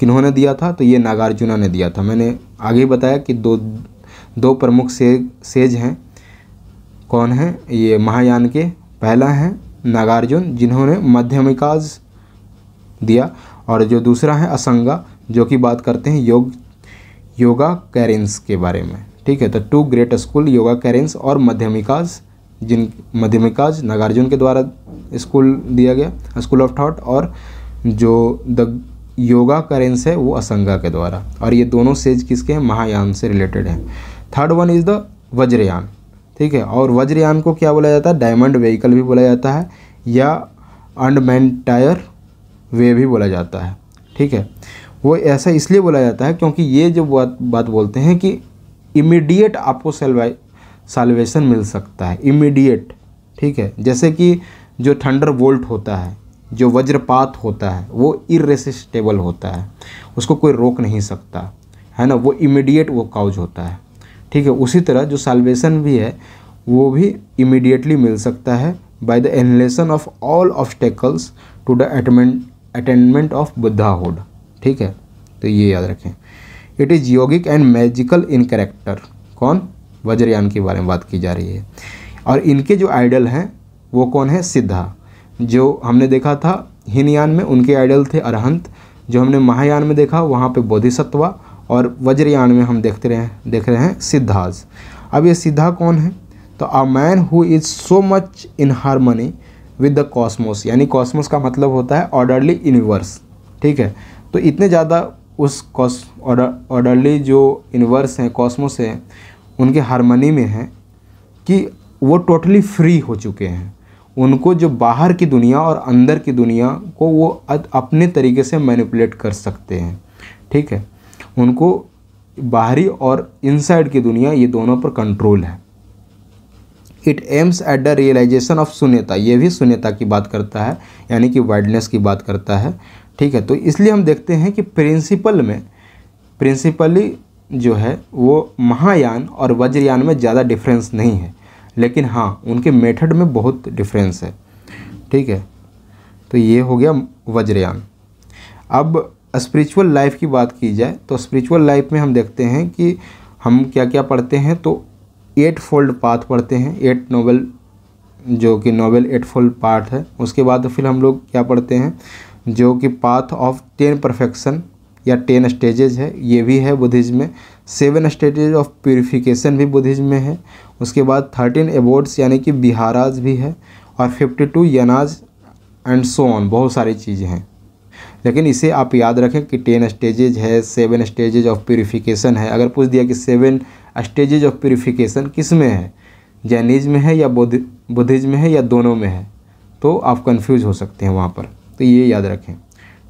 किन्होंने दिया था तो ये नागार्जुना ने दिया था मैंने आगे बताया कि दो दो प्रमुख से सेज हैं कौन हैं ये महायान के पहला हैं नागार्जुन जिन्होंने मध्यमिकास दिया और जो दूसरा है असंगा जो कि बात करते हैं योग योगा कैरेंस के बारे में ठीक है तो two great school Yogacharins और मध्यमिकाज जिन मध्यमिकाज नागार्जुन के द्वारा स्कूल दिया गया स्कूल ऑफ थॉट और जो द योगा करेंस है वो असंगा के द्वारा और ये दोनों सेज किसके हैं महायान से रिलेटेड हैं third one is the Vajrayana ठीक है और वज्रयान को क्या बोला जाता है डायमंड व्हीकल भी बोला जाता है या अंडमैन टायर वे भी बोला जाता है ठीक है वो ऐसा इसलिए बोला जाता है क्योंकि ये जो बात बात बोलते हैं कि इमीडिएट आपको सेलवाई सालवेशन मिल सकता है इमीडिएट ठीक है जैसे कि जो थंडर वोल्ट होता है जो वज्रपात होता है वो इरेसिस्टेबल होता है उसको कोई रोक नहीं सकता है ना वो इमीडिएट वो काउज होता है ठीक है उसी तरह जो सालवेशन भी है वो भी इमीडिएटली मिल सकता है by the annihilation of all obstacles to the attainment attainment of hood ठीक है तो ये याद रखें it is yogic and magical in character कौन वज्रयान के बारे में बात की जा रही है और इनके जो आइडल हैं वो कौन है सिद्धा जो हमने देखा था हिनयान में उनके आइडल थे अरहंत जो हमने महायान में देखा वहाँ पे बोधिसत्वा और वज्रयान में हम देखते रहे देख रहे हैं सिद्धाज अब ये सिद्धा कौन है तो a man who is so much in harmony with the cosmos यानी कॉस्मोस का मतलब होता है ऑर्डरली यूनिवर्स ठीक है तो इतने ज़्यादा उस कॉस ऑर्डरली जो इनवर्स हैं कॉस्मोस हैं उनके हारमोनी में हैं कि वो टोटली फ्री हो चुके हैं उनको जो बाहर की दुनिया और अंदर की दुनिया को वो अपने तरीके से मैनिपुलेट कर सकते हैं ठीक है उनको बाहरी और इनसाइड की दुनिया ये दोनों पर कंट्रोल है it aims at the realization of shunyata ये भी शून्यता की बात करता है यानी कि वाइडनेस की बात करता है ठीक है तो इसलिए हम देखते हैं कि प्रिंसिपल में प्रिंसिपली जो है वो महायान और वज्रयान में ज़्यादा डिफरेंस नहीं है लेकिन हाँ उनके मेथड में बहुत डिफरेंस है ठीक है तो ये हो गया वज्रयान अब स्पिरिचुअल लाइफ की बात की जाए तो स्पिरिचुअल लाइफ में हम देखते हैं कि हम क्या क्या पढ़ते हैं तो एट फोल्ड पाथ पढ़ते हैं एट नोवेल जो कि नोवेल एट फोल्ड पार्ट है उसके बाद फिर हम लोग क्या पढ़ते हैं जो कि पाथ ऑफ टेन परफेक्शन या टेन स्टेजेज है ये भी है बुद्धिज़्म में सेवन स्टेजेज ऑफ प्योरीफिकेशन भी बुद्धिज़्म में है उसके बाद थर्टीन एवॉर्ड्स यानी कि बिहाराज भी है और fifty two yanas and so on बहुत सारी चीज़ें हैं लेकिन इसे आप याद रखें कि टेन स्टेजेज है सेवन स्टेजेज ऑफ प्योरीफिकेशन है अगर पूछ दिया कि सेवन स्टेजेज ऑफ प्योरीफिकेशन किस में है जैनिज़ में है या बुद्ध बुद्धिज़्म में है या दोनों में है तो आप कन्फ्यूज हो सकते हैं वहाँ पर तो ये याद रखें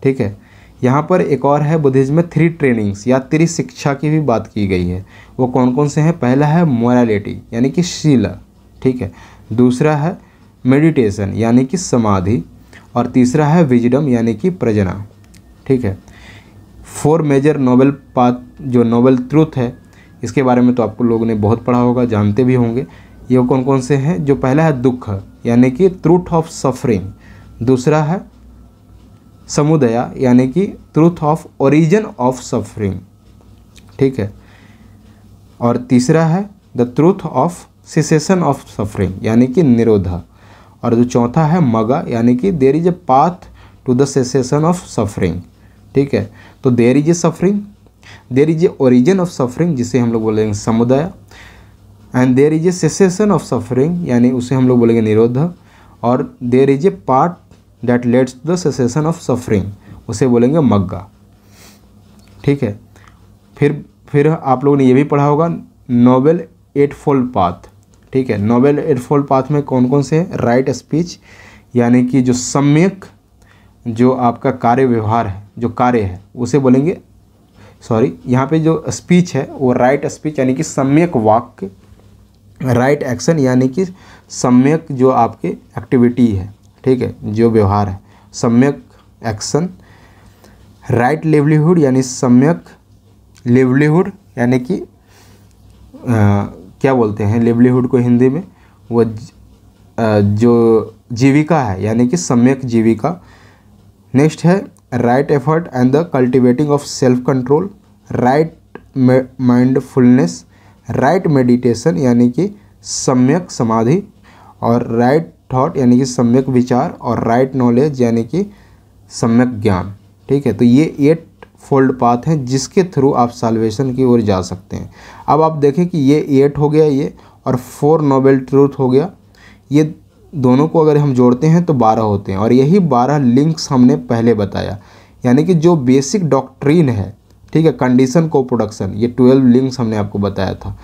ठीक है यहाँ पर एक और है बुद्धिज़्म में थ्री ट्रेनिंग्स या त्री शिक्षा की भी बात की गई है वो कौन कौन से हैं पहला है मोरालिटी यानी कि शीला ठीक है दूसरा है मेडिटेशन यानी कि समाधि और तीसरा है विजडम यानी कि प्रजना ठीक है फोर मेजर नोबल पाथ जो नोबल ट्रूथ है इसके बारे में तो आपको लोगों ने बहुत पढ़ा होगा जानते भी होंगे ये कौन कौन से हैं जो पहला है दुख यानी कि ट्रूथ ऑफ सफरिंग दूसरा है समुदया यानी कि truth of origin of suffering ठीक है और तीसरा है the truth of cessation of suffering यानी कि निरोधा और जो चौथा है मगा यानी कि there is a path to the cessation of suffering ठीक है तो there is a suffering there is a origin of suffering जिसे हम लोग बोलेंगे samudaya and there is a cessation of suffering यानी उसे हम लोग बोलेंगे निरोध और there is a path that leads the cessation of suffering उसे बोलेंगे मग्गा ठीक है फिर फिर आप लोगों ने यह भी पढ़ा होगा नोबेल एट फोल्ड पाथ ठीक है नोबेल एयरफोल पाथ में कौन कौन से है राइट स्पीच यानी कि जो सम्यक जो आपका कार्य व्यवहार है जो कार्य है उसे बोलेंगे सॉरी यहाँ पे जो स्पीच है वो राइट स्पीच यानी कि सम्यक वाक्य राइट एक्शन यानी कि सम्यक जो आपके एक्टिविटी है ठीक है जो व्यवहार है सम्यक एक्शन राइट लेवलीहुड यानी सम्यक लेवलीहुड यानी कि क्या बोलते हैं लेवलीहुड को हिंदी में वह जो जीविका है यानी कि सम्यक जीविका नेक्स्ट है right effort and the cultivating of self control right mindfulness right meditation यानी कि सम्यक समाधि और राइट थॉट यानी कि सम्यक विचार और राइट नॉलेज यानी कि सम्यक ज्ञान ठीक है तो ये एट फोल्ड पाथ हैं जिसके थ्रू आप साल्वेशन की ओर जा सकते हैं अब आप देखें कि ये एट हो गया ये और फोर नोबेल ट्रूथ हो गया ये दोनों को अगर हम जोड़ते हैं तो बारह होते हैं और यही बारह लिंक्स हमने पहले बताया यानी कि जो बेसिक डॉक्ट्रीन है ठीक है कंडीशन को प्रोडक्शन ये ट्वेल्व लिंक्स हमने आपको बताया था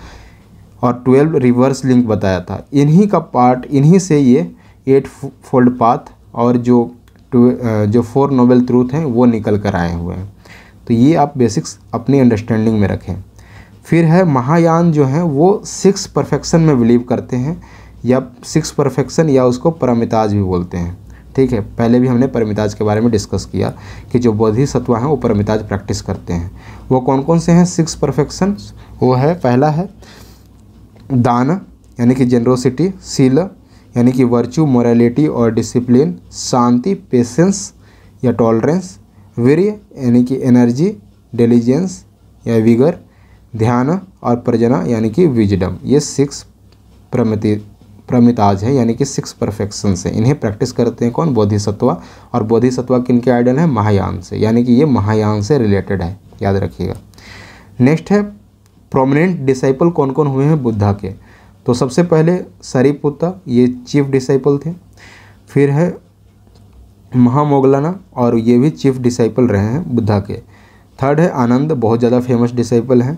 और ट्वेल्व रिवर्स लिंक बताया था इन्हीं का पार्ट इन्हीं से ये एट फोल्ड पाथ और जो जो फोर नोबेल ट्रूथ हैं वो निकल कर आए हुए हैं तो ये आप बेसिक्स अपनी अंडरस्टैंडिंग में रखें फिर है महायान जो है वो सिक्स परफेक्शन में बिलीव करते हैं या सिक्स परफेक्शन या उसको परमिताज भी बोलते हैं ठीक है पहले भी हमने परमिताज के बारे में डिस्कस किया कि जो बोधिसत्व हैं वो परमिताज प्रैक्टिस करते हैं वो कौन कौन से हैं सिक्स परफेक्शन वो है पहला है दान यानी कि जनरोसिटी सील यानी कि वर्चू मोरालिटी और डिसिप्लिन शांति पेशेंस या टॉलरेंस वीर्य यानी कि एनर्जी डेलीजेंस या विगर ध्यान और प्रजना यानी कि विजडम ये सिक्स प्रमिति प्रमिताज है यानी कि सिक्स परफेक्शंस से इन्हें प्रैक्टिस करते हैं कौन बोधिसत्वा और बोधिसत्वा किन के आइडल है महायान से यानी कि ये महायान से रिलेटेड है याद रखिएगा नेक्स्ट है प्रोमिनेंट डिसाइपल कौन कौन हुए हैं बुद्धा के तो सबसे पहले सरिपुत्ता ये चीफ डिसाइपल थे फिर है महामोगलाना और ये भी चीफ डिसाइपल रहे हैं बुद्धा के थर्ड है आनंद बहुत ज़्यादा फेमस डिसाइपल हैं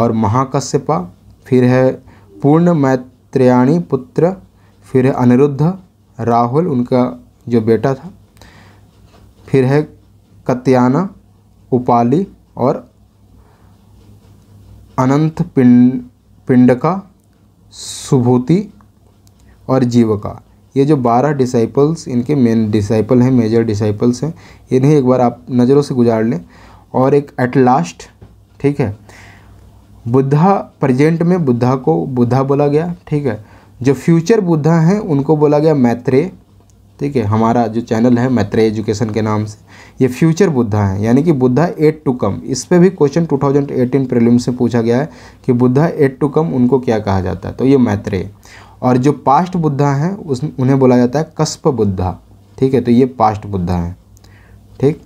और महाकश्यपा फिर है पूर्ण मैत्रेयाणी पुत्र फिर है अनिरुद्ध राहुल उनका जो बेटा था फिर है कत्याना उपाली और अनंत पिंड पिंडका सुभूति और जीवका ये जो बारह डिसाइपल्स इनके मेन डिसाइपल हैं मेजर डिसाइपल्स हैं इन्हें एक बार आप नज़रों से गुजार लें और एक एट लास्ट ठीक है बुद्धा प्रेजेंट में बुद्धा को बुद्धा बोला गया ठीक है जो फ्यूचर बुद्धा हैं उनको बोला गया मैत्रेय ठीक है हमारा जो चैनल है मैत्रेय एजुकेशन के नाम से ये फ्यूचर बुद्धा है यानी कि बुद्धा एट टू कम इस पर भी क्वेश्चन 2018 प्रीलिम्स से पूछा गया है कि बुद्धा एट टू कम उनको क्या कहा जाता है तो ये मैत्रेय और जो पास्ट बुद्धा हैं उस उन्हें बोला जाता है कस्प बुद्धा ठीक है तो ये पास्ट बुद्धा हैं ठीक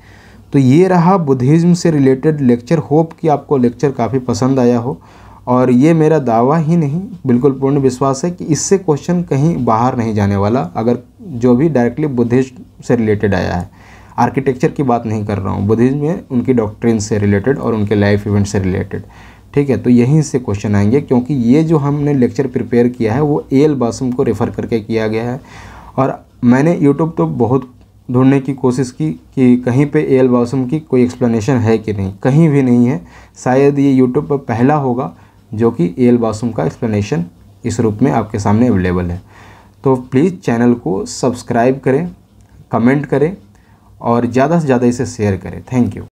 तो ये रहा बुद्धिज़्म से रिलेटेड लेक्चर होप कि आपको लेक्चर काफ़ी पसंद आया हो और ये मेरा दावा ही नहीं बिल्कुल पूर्ण विश्वास है कि इससे क्वेश्चन कहीं बाहर नहीं जाने वाला अगर जो भी डायरेक्टली बुद्धिस्ट से रिलेटेड आया है आर्किटेक्चर की बात नहीं कर रहा हूँ बुद्धिज़्म में उनकी डॉक्ट्रिन से रिलेटेड और उनके लाइफ इवेंट से रिलेटेड ठीक है तो यहीं से क्वेश्चन आएंगे क्योंकि ये जो हमने लेक्चर प्रिपेयर किया है वो ए एल बासुम को रेफ़र करके किया गया है और मैंने यूट्यूब तो बहुत ढूंढने की कोशिश की कि कहीं पे ए एल बासुम की कोई एक्सप्लेनेशन है कि नहीं कहीं भी नहीं है शायद ये यूट्यूब पर पहला होगा जो कि ए एल बासुम का एक्सप्लेनेशन इस रूप में आपके सामने अवेलेबल है तो प्लीज़ चैनल को सब्सक्राइब करें कमेंट करें और ज़्यादा से ज़्यादा इसे शेयर करें थैंक यू